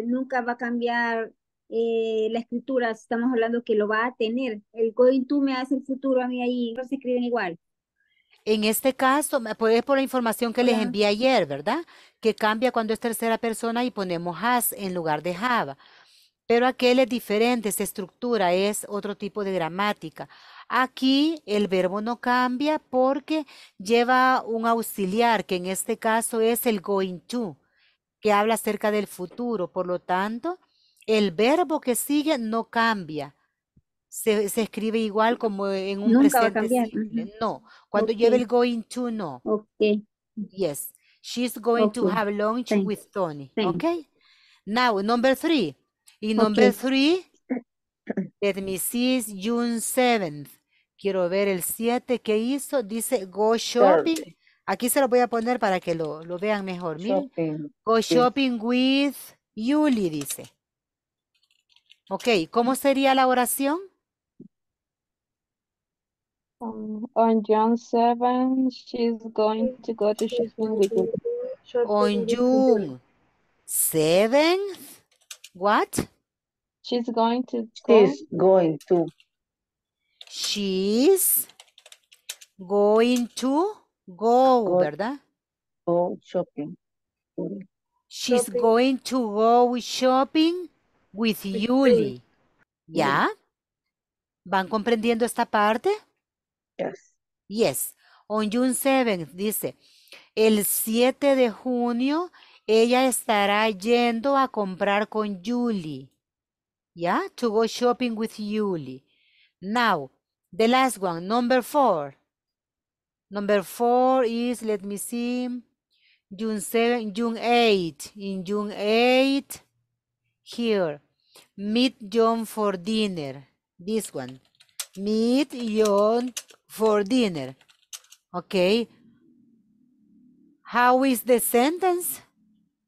Speaker 2: nunca va a cambiar eh, la escritura, estamos hablando que lo va a tener. El going to me hace el futuro a mí ahí, no se
Speaker 1: escriben igual. En este caso, pues, es por la información que les envié ayer, ¿verdad? Que cambia cuando es tercera persona y ponemos has en lugar de have. Pero aquel es diferente, se estructura, es otro tipo de gramática. Aquí el verbo no cambia porque lleva un auxiliar, que en este caso es el going to, que habla acerca del futuro. Por lo tanto, el verbo que sigue no cambia se, escribe igual como en un presente No, cuando lleve el going to, no. Ok. Yes, she's going to have lunch with Tony. Now, number three. y number three, let me see, June 7th. Quiero ver el 7 que hizo. Dice go shopping. Aquí se lo voy a poner para que lo, vean mejor. Go shopping with Yuli, dice. Ok, ¿cómo sería la oración? Um,
Speaker 2: on June 7, she's going to go to shopping with you. On June
Speaker 1: 7th?
Speaker 2: What? She's going to
Speaker 1: go. She's going to. She's going to go, go ¿verdad? Go shopping. She's shopping. going to go shopping with Yuli. ¿Ya? ¿Van comprendiendo esta parte? Yes. Yes. On June 7th, dice, el 7 de junio ella estará yendo a comprar con Julie. Yeah, to go shopping with Julie. Now, the last one, number four. Number four is, let me see, June 7, June 8. In June 8, here, meet John for dinner. This one, meet John for dinner. Okay. How is the sentence?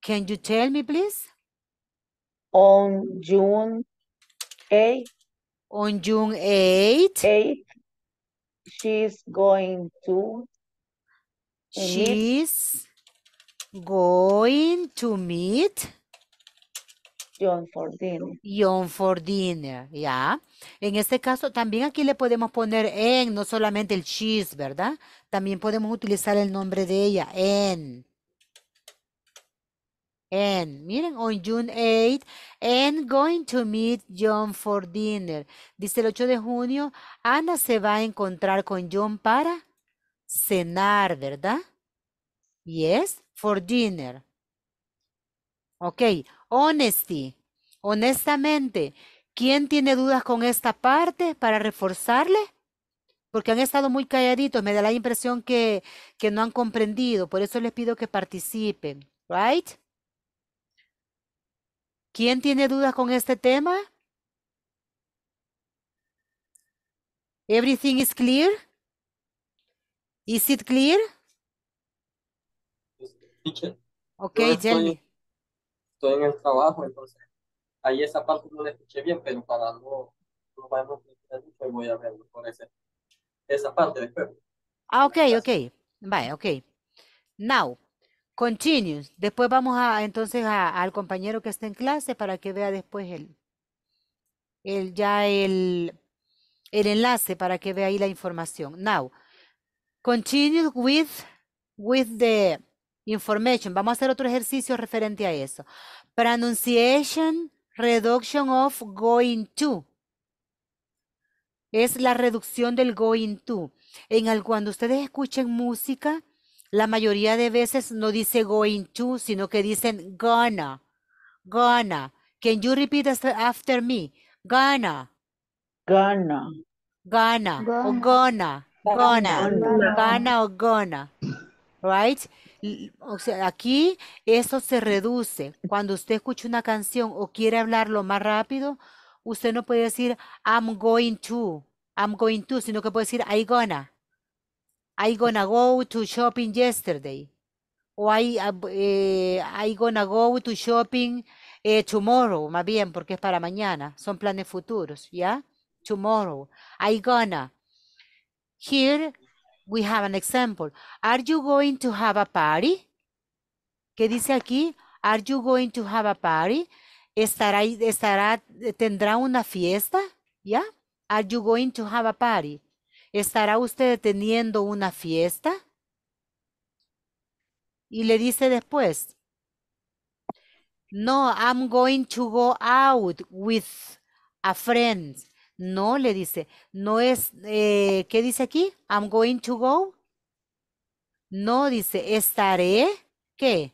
Speaker 1: Can you tell me, please? On June 8th. On June 8th. 8th she's going to. She's meet. going to meet. John for dinner. John for dinner, ¿ya? En este caso, también aquí le podemos poner en, no solamente el cheese, ¿verdad? También podemos utilizar el nombre de ella, en. En, miren, on June 8, and going to meet John for dinner. Dice el 8 de junio, Ana se va a encontrar con John para cenar, ¿verdad? Yes, for dinner. Ok, Honesty, honestamente, ¿quién tiene dudas con esta parte para reforzarle? Porque han estado muy calladitos, me da la impresión que, no han comprendido, por eso les pido que participen, ¿right? ¿Quién tiene dudas con este tema? Everything is clear? Is it clear? Okay, Jenny
Speaker 2: estoy en el trabajo, entonces ahí esa parte no la escuché bien, pero para no, no vamos a mucho, voy a verlo por ese, esa parte después.
Speaker 1: Ah, ok, ok. vaya ok. Now, continues. Después vamos a entonces al compañero que está en clase para que vea después el, el ya el, el enlace para que vea ahí la información. Now, continue with, with the information. Vamos a hacer otro ejercicio referente a eso. Pronunciation reduction of going to. Es la reducción del going to. En el, cuando ustedes escuchen música, la mayoría de veces no dice going to, sino que dicen gonna. Gonna. Can you repeat after me? Gonna. Gonna. Gonna. O gonna. Gonna. Gonna o gonna. Right? O sea, aquí eso se reduce. Cuando usted escucha una canción o quiere hablarlo más rápido, usted no puede decir I'm going to, I'm going to, sino que puede decir I gonna. I gonna go to shopping yesterday. O I, ah, eh, gonna go to shopping eh, tomorrow, más bien, porque es para mañana. Son planes futuros, ¿ya? Tomorrow. I gonna. Here we have an example. Are you going to have a party? ¿Qué dice aquí? Are you going to have a party? ¿Estará, estará, eh, tendrá una fiesta? ¿Ya? Are you going to have a party? ¿Estará usted teniendo una fiesta? Y le dice después, no, I'm going to go out with a friend. No, le dice, no es, eh, ¿qué dice aquí? I'm going to go. No, dice, estaré, ¿qué?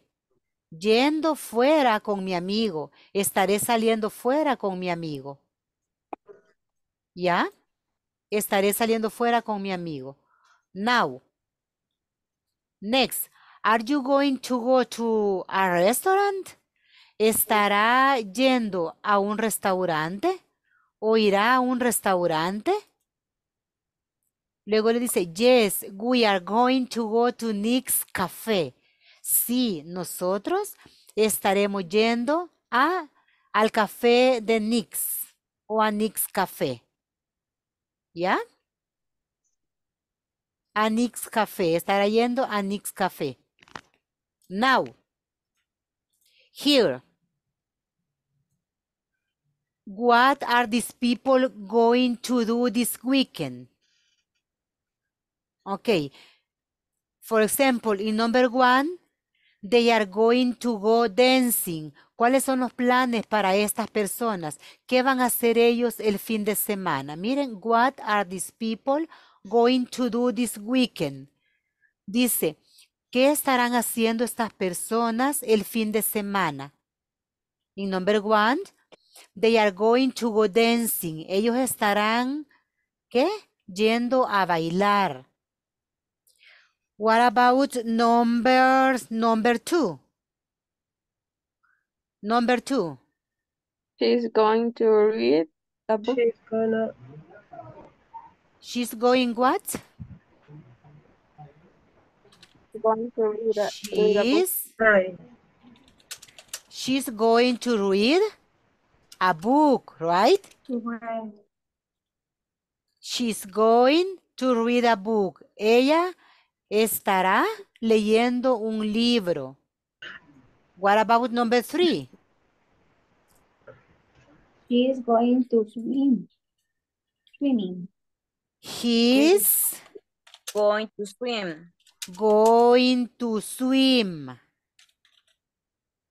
Speaker 1: Yendo fuera con mi amigo. Estaré saliendo fuera con mi amigo. ¿Ya? Estaré saliendo fuera con mi amigo. Now. Next. Are you going to go to a restaurant? ¿Estará yendo a un restaurante? ¿O irá a un restaurante? Luego le dice, yes, we are going to go to Nick's Café. Sí, nosotros estaremos yendo a, al café de Nick's o a Nick's Café. ¿Ya? A Nick's Café, estará yendo a Nick's Café. Now, here, What are these people going to do this weekend? Okay. For example, in number one, they are going to go dancing. ¿Cuáles son los planes para estas personas? ¿Qué van a hacer ellos el fin de semana? Miren, what are these people going to do this weekend? Dice, ¿qué estarán haciendo estas personas el fin de semana? In number one, They are going to go dancing. Ellos estarán, ¿qué? Yendo a bailar. What about numbers, number two? Number two. She's going to read a book. She's gonna. She's going what?
Speaker 2: Going to read a, She's, read a book.
Speaker 1: She's going to read a book, right? right? She's going to read a book. Ella estará leyendo un libro. What about number three? He's going to swim. Swimming. He's
Speaker 2: going to swim.
Speaker 1: Going to swim.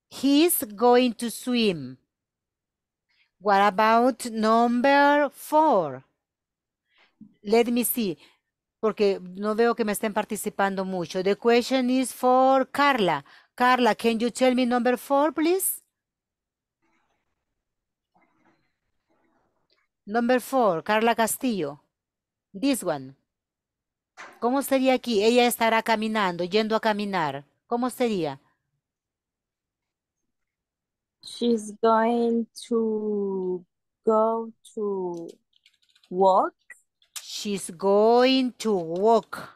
Speaker 1: He's going to swim. What about number four? Let me see, porque no veo que me estén participando mucho. The question is for Carla. Carla, can you tell me number four, please? Number four, Carla Castillo. This one. ¿Cómo sería aquí? Ella estará caminando, yendo a caminar. ¿Cómo sería? She's going to go to walk. She's going to walk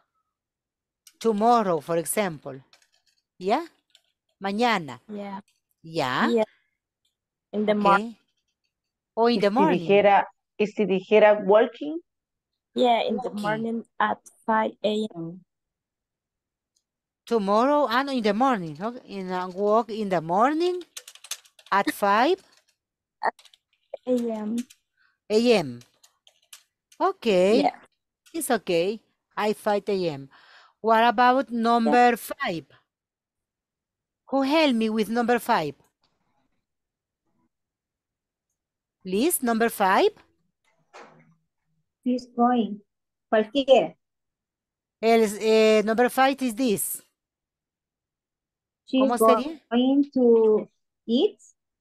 Speaker 1: tomorrow, for example. Yeah? Mañana. Yeah. Yeah. yeah. In the okay. morning. Oh, in the morning. Si dijera, si dijera walking?
Speaker 2: Yeah, in the morning
Speaker 1: at 5 a.m. Tomorrow and ah, in the morning. Okay? In a uh, walk in the morning at 5? A.M. A.M. Okay. Yeah. It's okay. I 5 a.m. What about number yeah. 5? Who help me with number 5? Please, number 5? She's going. Cualquiera. El, eh, number 5 is this. She's ¿Cómo going sería? to eat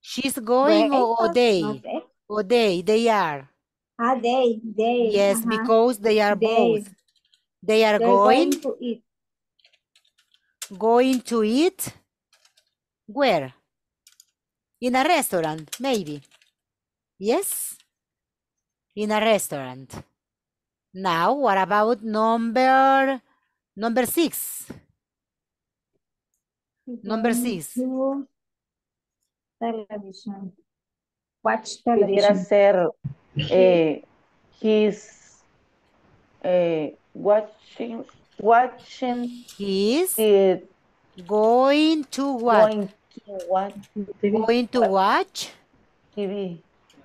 Speaker 1: She's going they or, or they? Okay. Or they, they are. Ah, they, they. Yes, uh -huh. because they are they. both. They are going, going to eat. Going to eat? Where? In a restaurant, maybe. Yes? In a restaurant. Now, what about number number six? Number six. Two. television. Watch television. Pudiera ser eh, his eh, watching watching his is going to watch going to watch TV.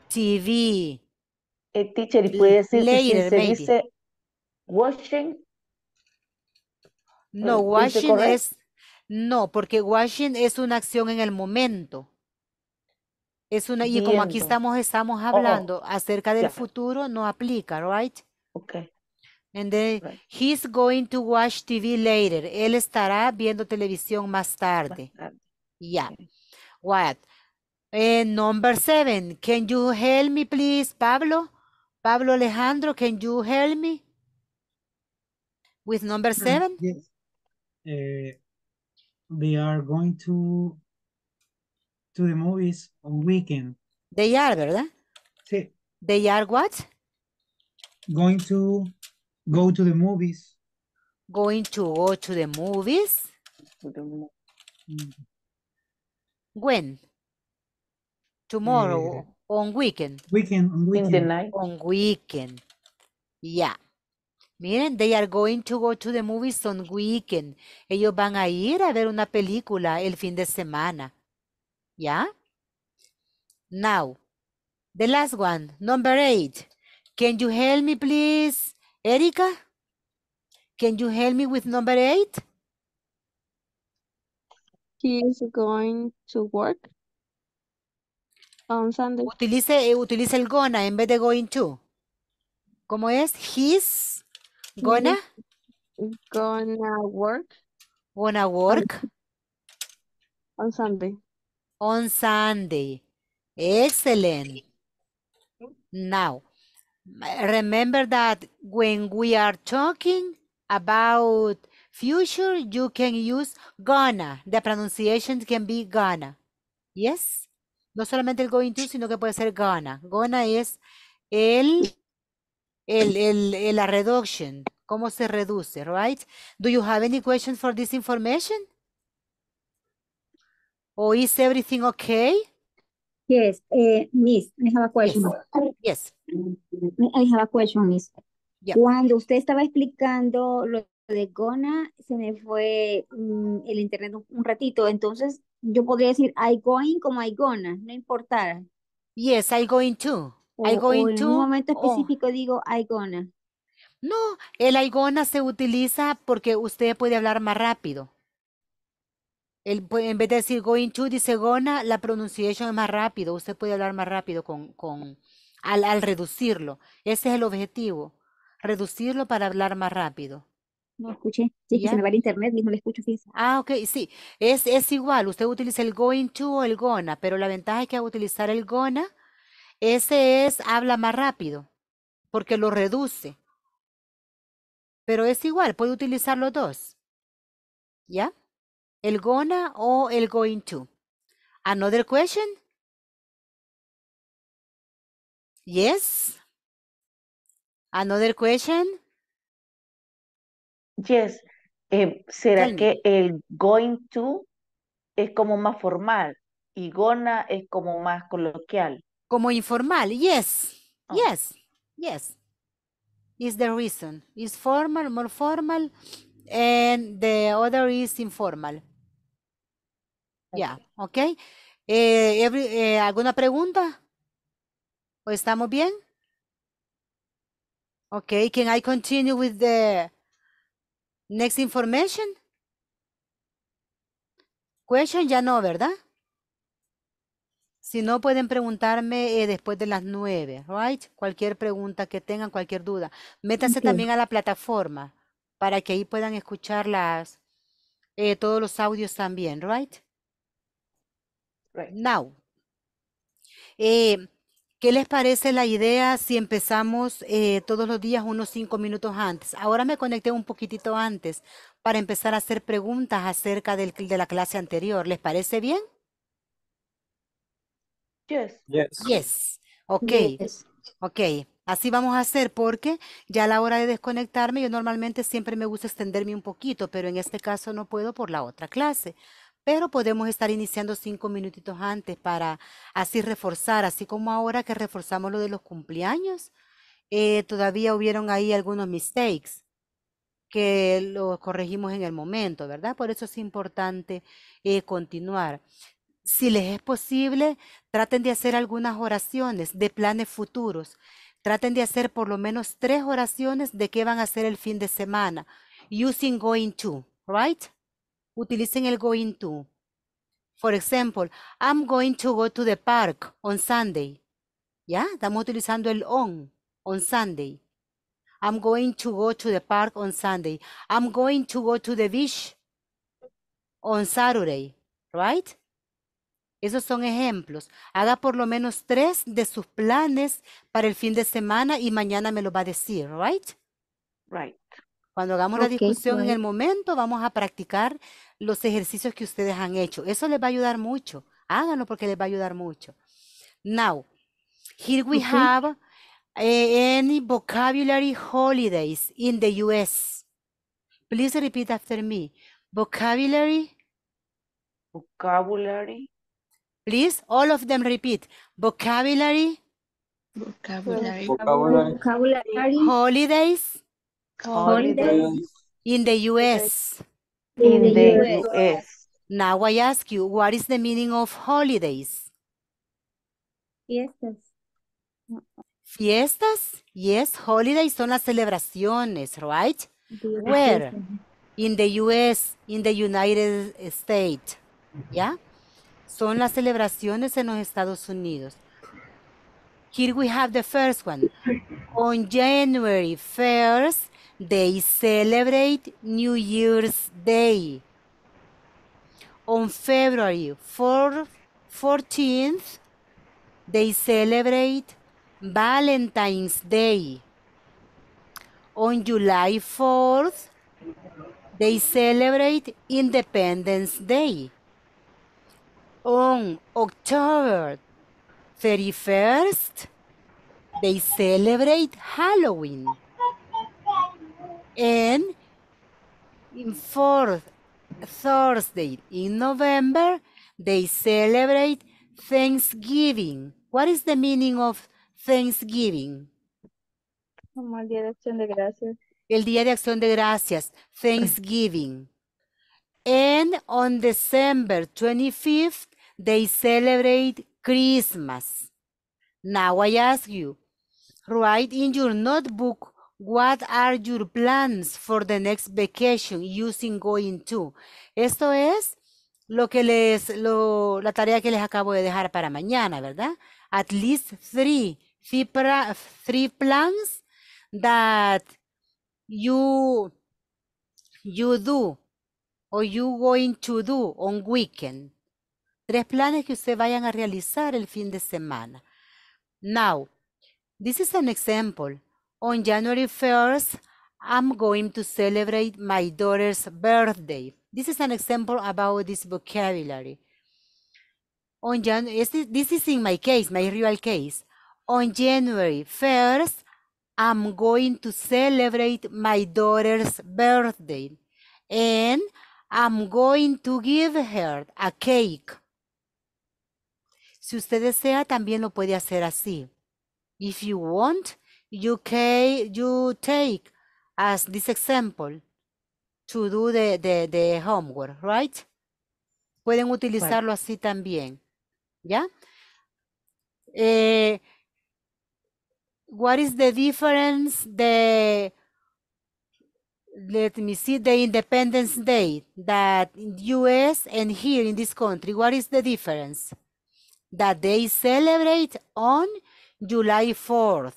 Speaker 1: TV. El teacher, puede decir Later, se dice watching. No, watching es, no, porque watching es una acción en el momento. Es una, y como aquí estamos, estamos oh, oh, hablando acerca del futuro, no aplica, right? Okay. And then he's going to watch TV later. Él estará viendo televisión más tarde. ya Yeah. What? And eh, number seven. Can you help me, please, Pablo? Pablo Alejandro, can you help me? With number mm, seven?
Speaker 2: Yes. Eh, they are going to to the movies on weekend.
Speaker 1: They are, ¿verdad? Sí. They are what?
Speaker 2: Going to go to the movies.
Speaker 1: Going to go to the movies. Mm. When? Tomorrow. Eh, on weekend.
Speaker 2: Weekend, on weekend.
Speaker 1: On weekend. Yeah. Miren, they are going to go to the movies on weekend. Ellos van a ir a ver una película el fin de semana. Yeah? Now, the last one, number eight. Can you help me, please, Erika? Can you help me with number eight? He is going to work on Sunday. Utilice, eh, utilice el gonna en vez de going to. ¿Cómo es? He's gonna. Gonna work. Gonna work. On, on Sunday. On Sunday. Excellent. Now, remember that when we are talking about future, you can use gonna. The pronunciation can be gonna. Yes? No solamente el going to, sino que puede ser gonna. Gonna es el, el la reduction. ¿Cómo se reduce, right? Do you have any questions for this information? Oh, is everything okay? Yes, eh, Miss, I have a question. Yes.
Speaker 2: I have a question, Miss. Cuando usted estaba explicando lo de Gona, se me fue mm, el internet un, ratito. Entonces, yo podría decir I going como I gonna, no importa. Yes, I going to. going en to. En un momento oh. específico
Speaker 1: digo I gonna. No, el I gonna se utiliza porque usted puede hablar más rápido. Pues, en vez de decir going to, dice gonna, la pronunciación es más rápido. Usted puede hablar más rápido con, con al, al, reducirlo. Ese es el objetivo, reducirlo para hablar más rápido. No escuché, sí, que se me va el internet, no le escucho. Ah, ok, sí, es, es igual, usted utiliza el going to o el GONA, pero la ventaja es que al utilizar el GONA, ese es, habla más rápido, porque lo reduce. Pero es igual, puede utilizar los dos. ¿Ya? el gonna o el going to. Another question? Yes? Another question? Yes. Eh, ¿Será que el going to es como más formal y gonna es como más coloquial? Como informal, yes. Ah. Yes, yes. Is the reason. Is formal, more formal, and the other is informal. Ya, ok. Eh, eh, ¿Alguna pregunta? ¿O estamos bien? Ok, can I continue with the next information? Question ya no, ¿verdad? Si no, pueden preguntarme eh, después de las nueve, right? Cualquier pregunta que tengan, cualquier duda. Métanse también a la plataforma para que ahí puedan escuchar las, todos los audios también, right? Right. Now. Eh, ¿Qué les parece la idea si empezamos eh, todos los días unos cinco minutos antes? Ahora me conecté un poquitito antes para empezar a hacer preguntas acerca del, de la clase anterior. ¿Les parece bien? Yes. Yes. yes. Ok. Ok. Así vamos a hacer porque ya a la hora de desconectarme, yo normalmente siempre me gusta extenderme un poquito, pero en este caso no puedo por la otra clase pero podemos estar iniciando cinco minutitos antes para así reforzar, así como ahora que reforzamos lo de los cumpleaños, eh, todavía hubieron ahí algunos mistakes que los corregimos en el momento, ¿verdad? Por eso es importante eh, continuar. Si les es posible, traten de hacer algunas oraciones de planes futuros. Traten de hacer por lo menos tres oraciones de qué van a hacer el fin de semana. Using going to, right? utilicen el going to. For example, I'm going to go to the park on Sunday. ¿Ya? Estamos utilizando el on, on Sunday. I'm going to go to the park on Sunday. I'm going to go to the beach on Saturday. Right? Esos son ejemplos. Haga por lo menos tres de sus planes para el fin de semana y mañana me lo va a decir, right? Right. Cuando hagamos la discusión en el momento, vamos a practicar los ejercicios que ustedes han hecho. Eso les va a ayudar mucho. Háganlo porque les va a ayudar mucho. Now, here we have eh, any vocabulary holidays in the US. Please repeat after me. Vocabulary. Vocabulary. Please, all of them repeat. Vocabulary. Vocabulary. vocabulary. vocabulary. Holidays. Holidays. In the U.S. In the U.S. Now I ask you, what is the meaning of holidays? Fiestas. Fiestas? Yes, holidays son las celebraciones, right?
Speaker 2: Where?
Speaker 1: In the U.S., in the United States. Yeah? Son las celebraciones en los Estados Unidos. Here we have the first one. On January 1st, They celebrate New Year's Day on February 4th, 14th, they celebrate Valentine's Day. On July 4th, they celebrate Independence Day. On October 31st, they celebrate Halloween. And in fourth Thursday in November, they celebrate Thanksgiving. What is the meaning of Thanksgiving?
Speaker 2: Como el Día de Acción de Gracias.
Speaker 1: El Día de Acción de Gracias, Thanksgiving. And on December 25th, they celebrate Christmas. Now I ask you, write in your notebook What are your plans for the next vacation using going to? Esto es lo que les, la tarea que les acabo de dejar para mañana, ¿verdad? At least three, three, plans that you, you do or you going to do on weekend. Tres planes que usted vayan a realizar el fin de semana. Now, this is an example. On January 1st, I'm going to celebrate my daughter's birthday. This is an example about this vocabulary. On Jan this is in my case, my real case. On January 1st, I'm going to celebrate my daughter's birthday and I'm going to give her a cake. Si usted desea, también lo puede hacer así. If you want, you, can, you take as this example to do the, the, the homework, right? Pueden utilizarlo así también, ¿ya? Eh, what is the difference the let me see the independence day that in US and here in this country what is the difference that they celebrate on July 4th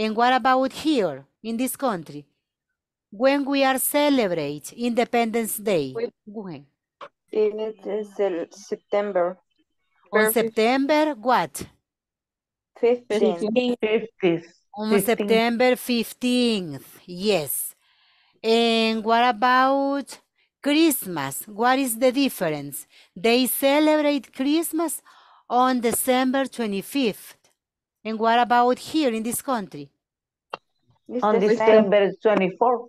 Speaker 1: and what about here in this country? When we are celebrate Independence Day. When?
Speaker 2: In September.
Speaker 1: On September what? 15th. 15th.
Speaker 2: On 15th. September
Speaker 1: 15th, yes. And what about Christmas? What is the difference? They celebrate Christmas on December 25th. And what about here in this country? on December 24th.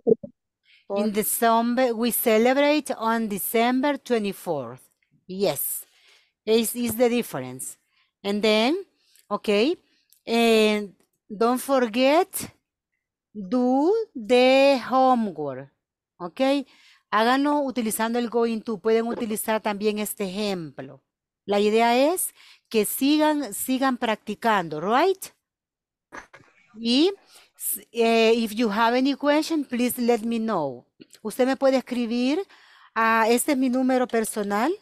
Speaker 1: In December, we celebrate on December 24th. Yes, is is the difference. And then, okay, and don't forget, do the homework, okay? Háganlo utilizando el going to. Pueden utilizar también este ejemplo. La idea es que sigan, sigan practicando, right? Y eh, if you have any question, please let me know. Usted me puede escribir, a, este es mi número personal,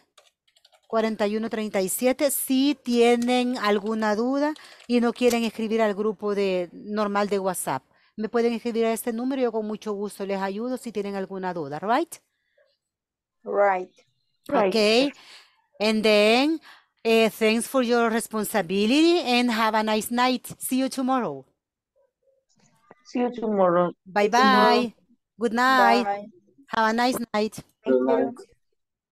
Speaker 1: 4137, si tienen alguna duda y no quieren escribir al grupo de normal de WhatsApp. Me pueden escribir a este número, yo con mucho gusto les ayudo si tienen alguna duda, right? Right. Ok. Okay. And then Uh, thanks for your responsibility and have a nice night. See you tomorrow. See you tomorrow. Bye bye. Tomorrow. Good night. Bye. Have a nice night. Good
Speaker 2: night.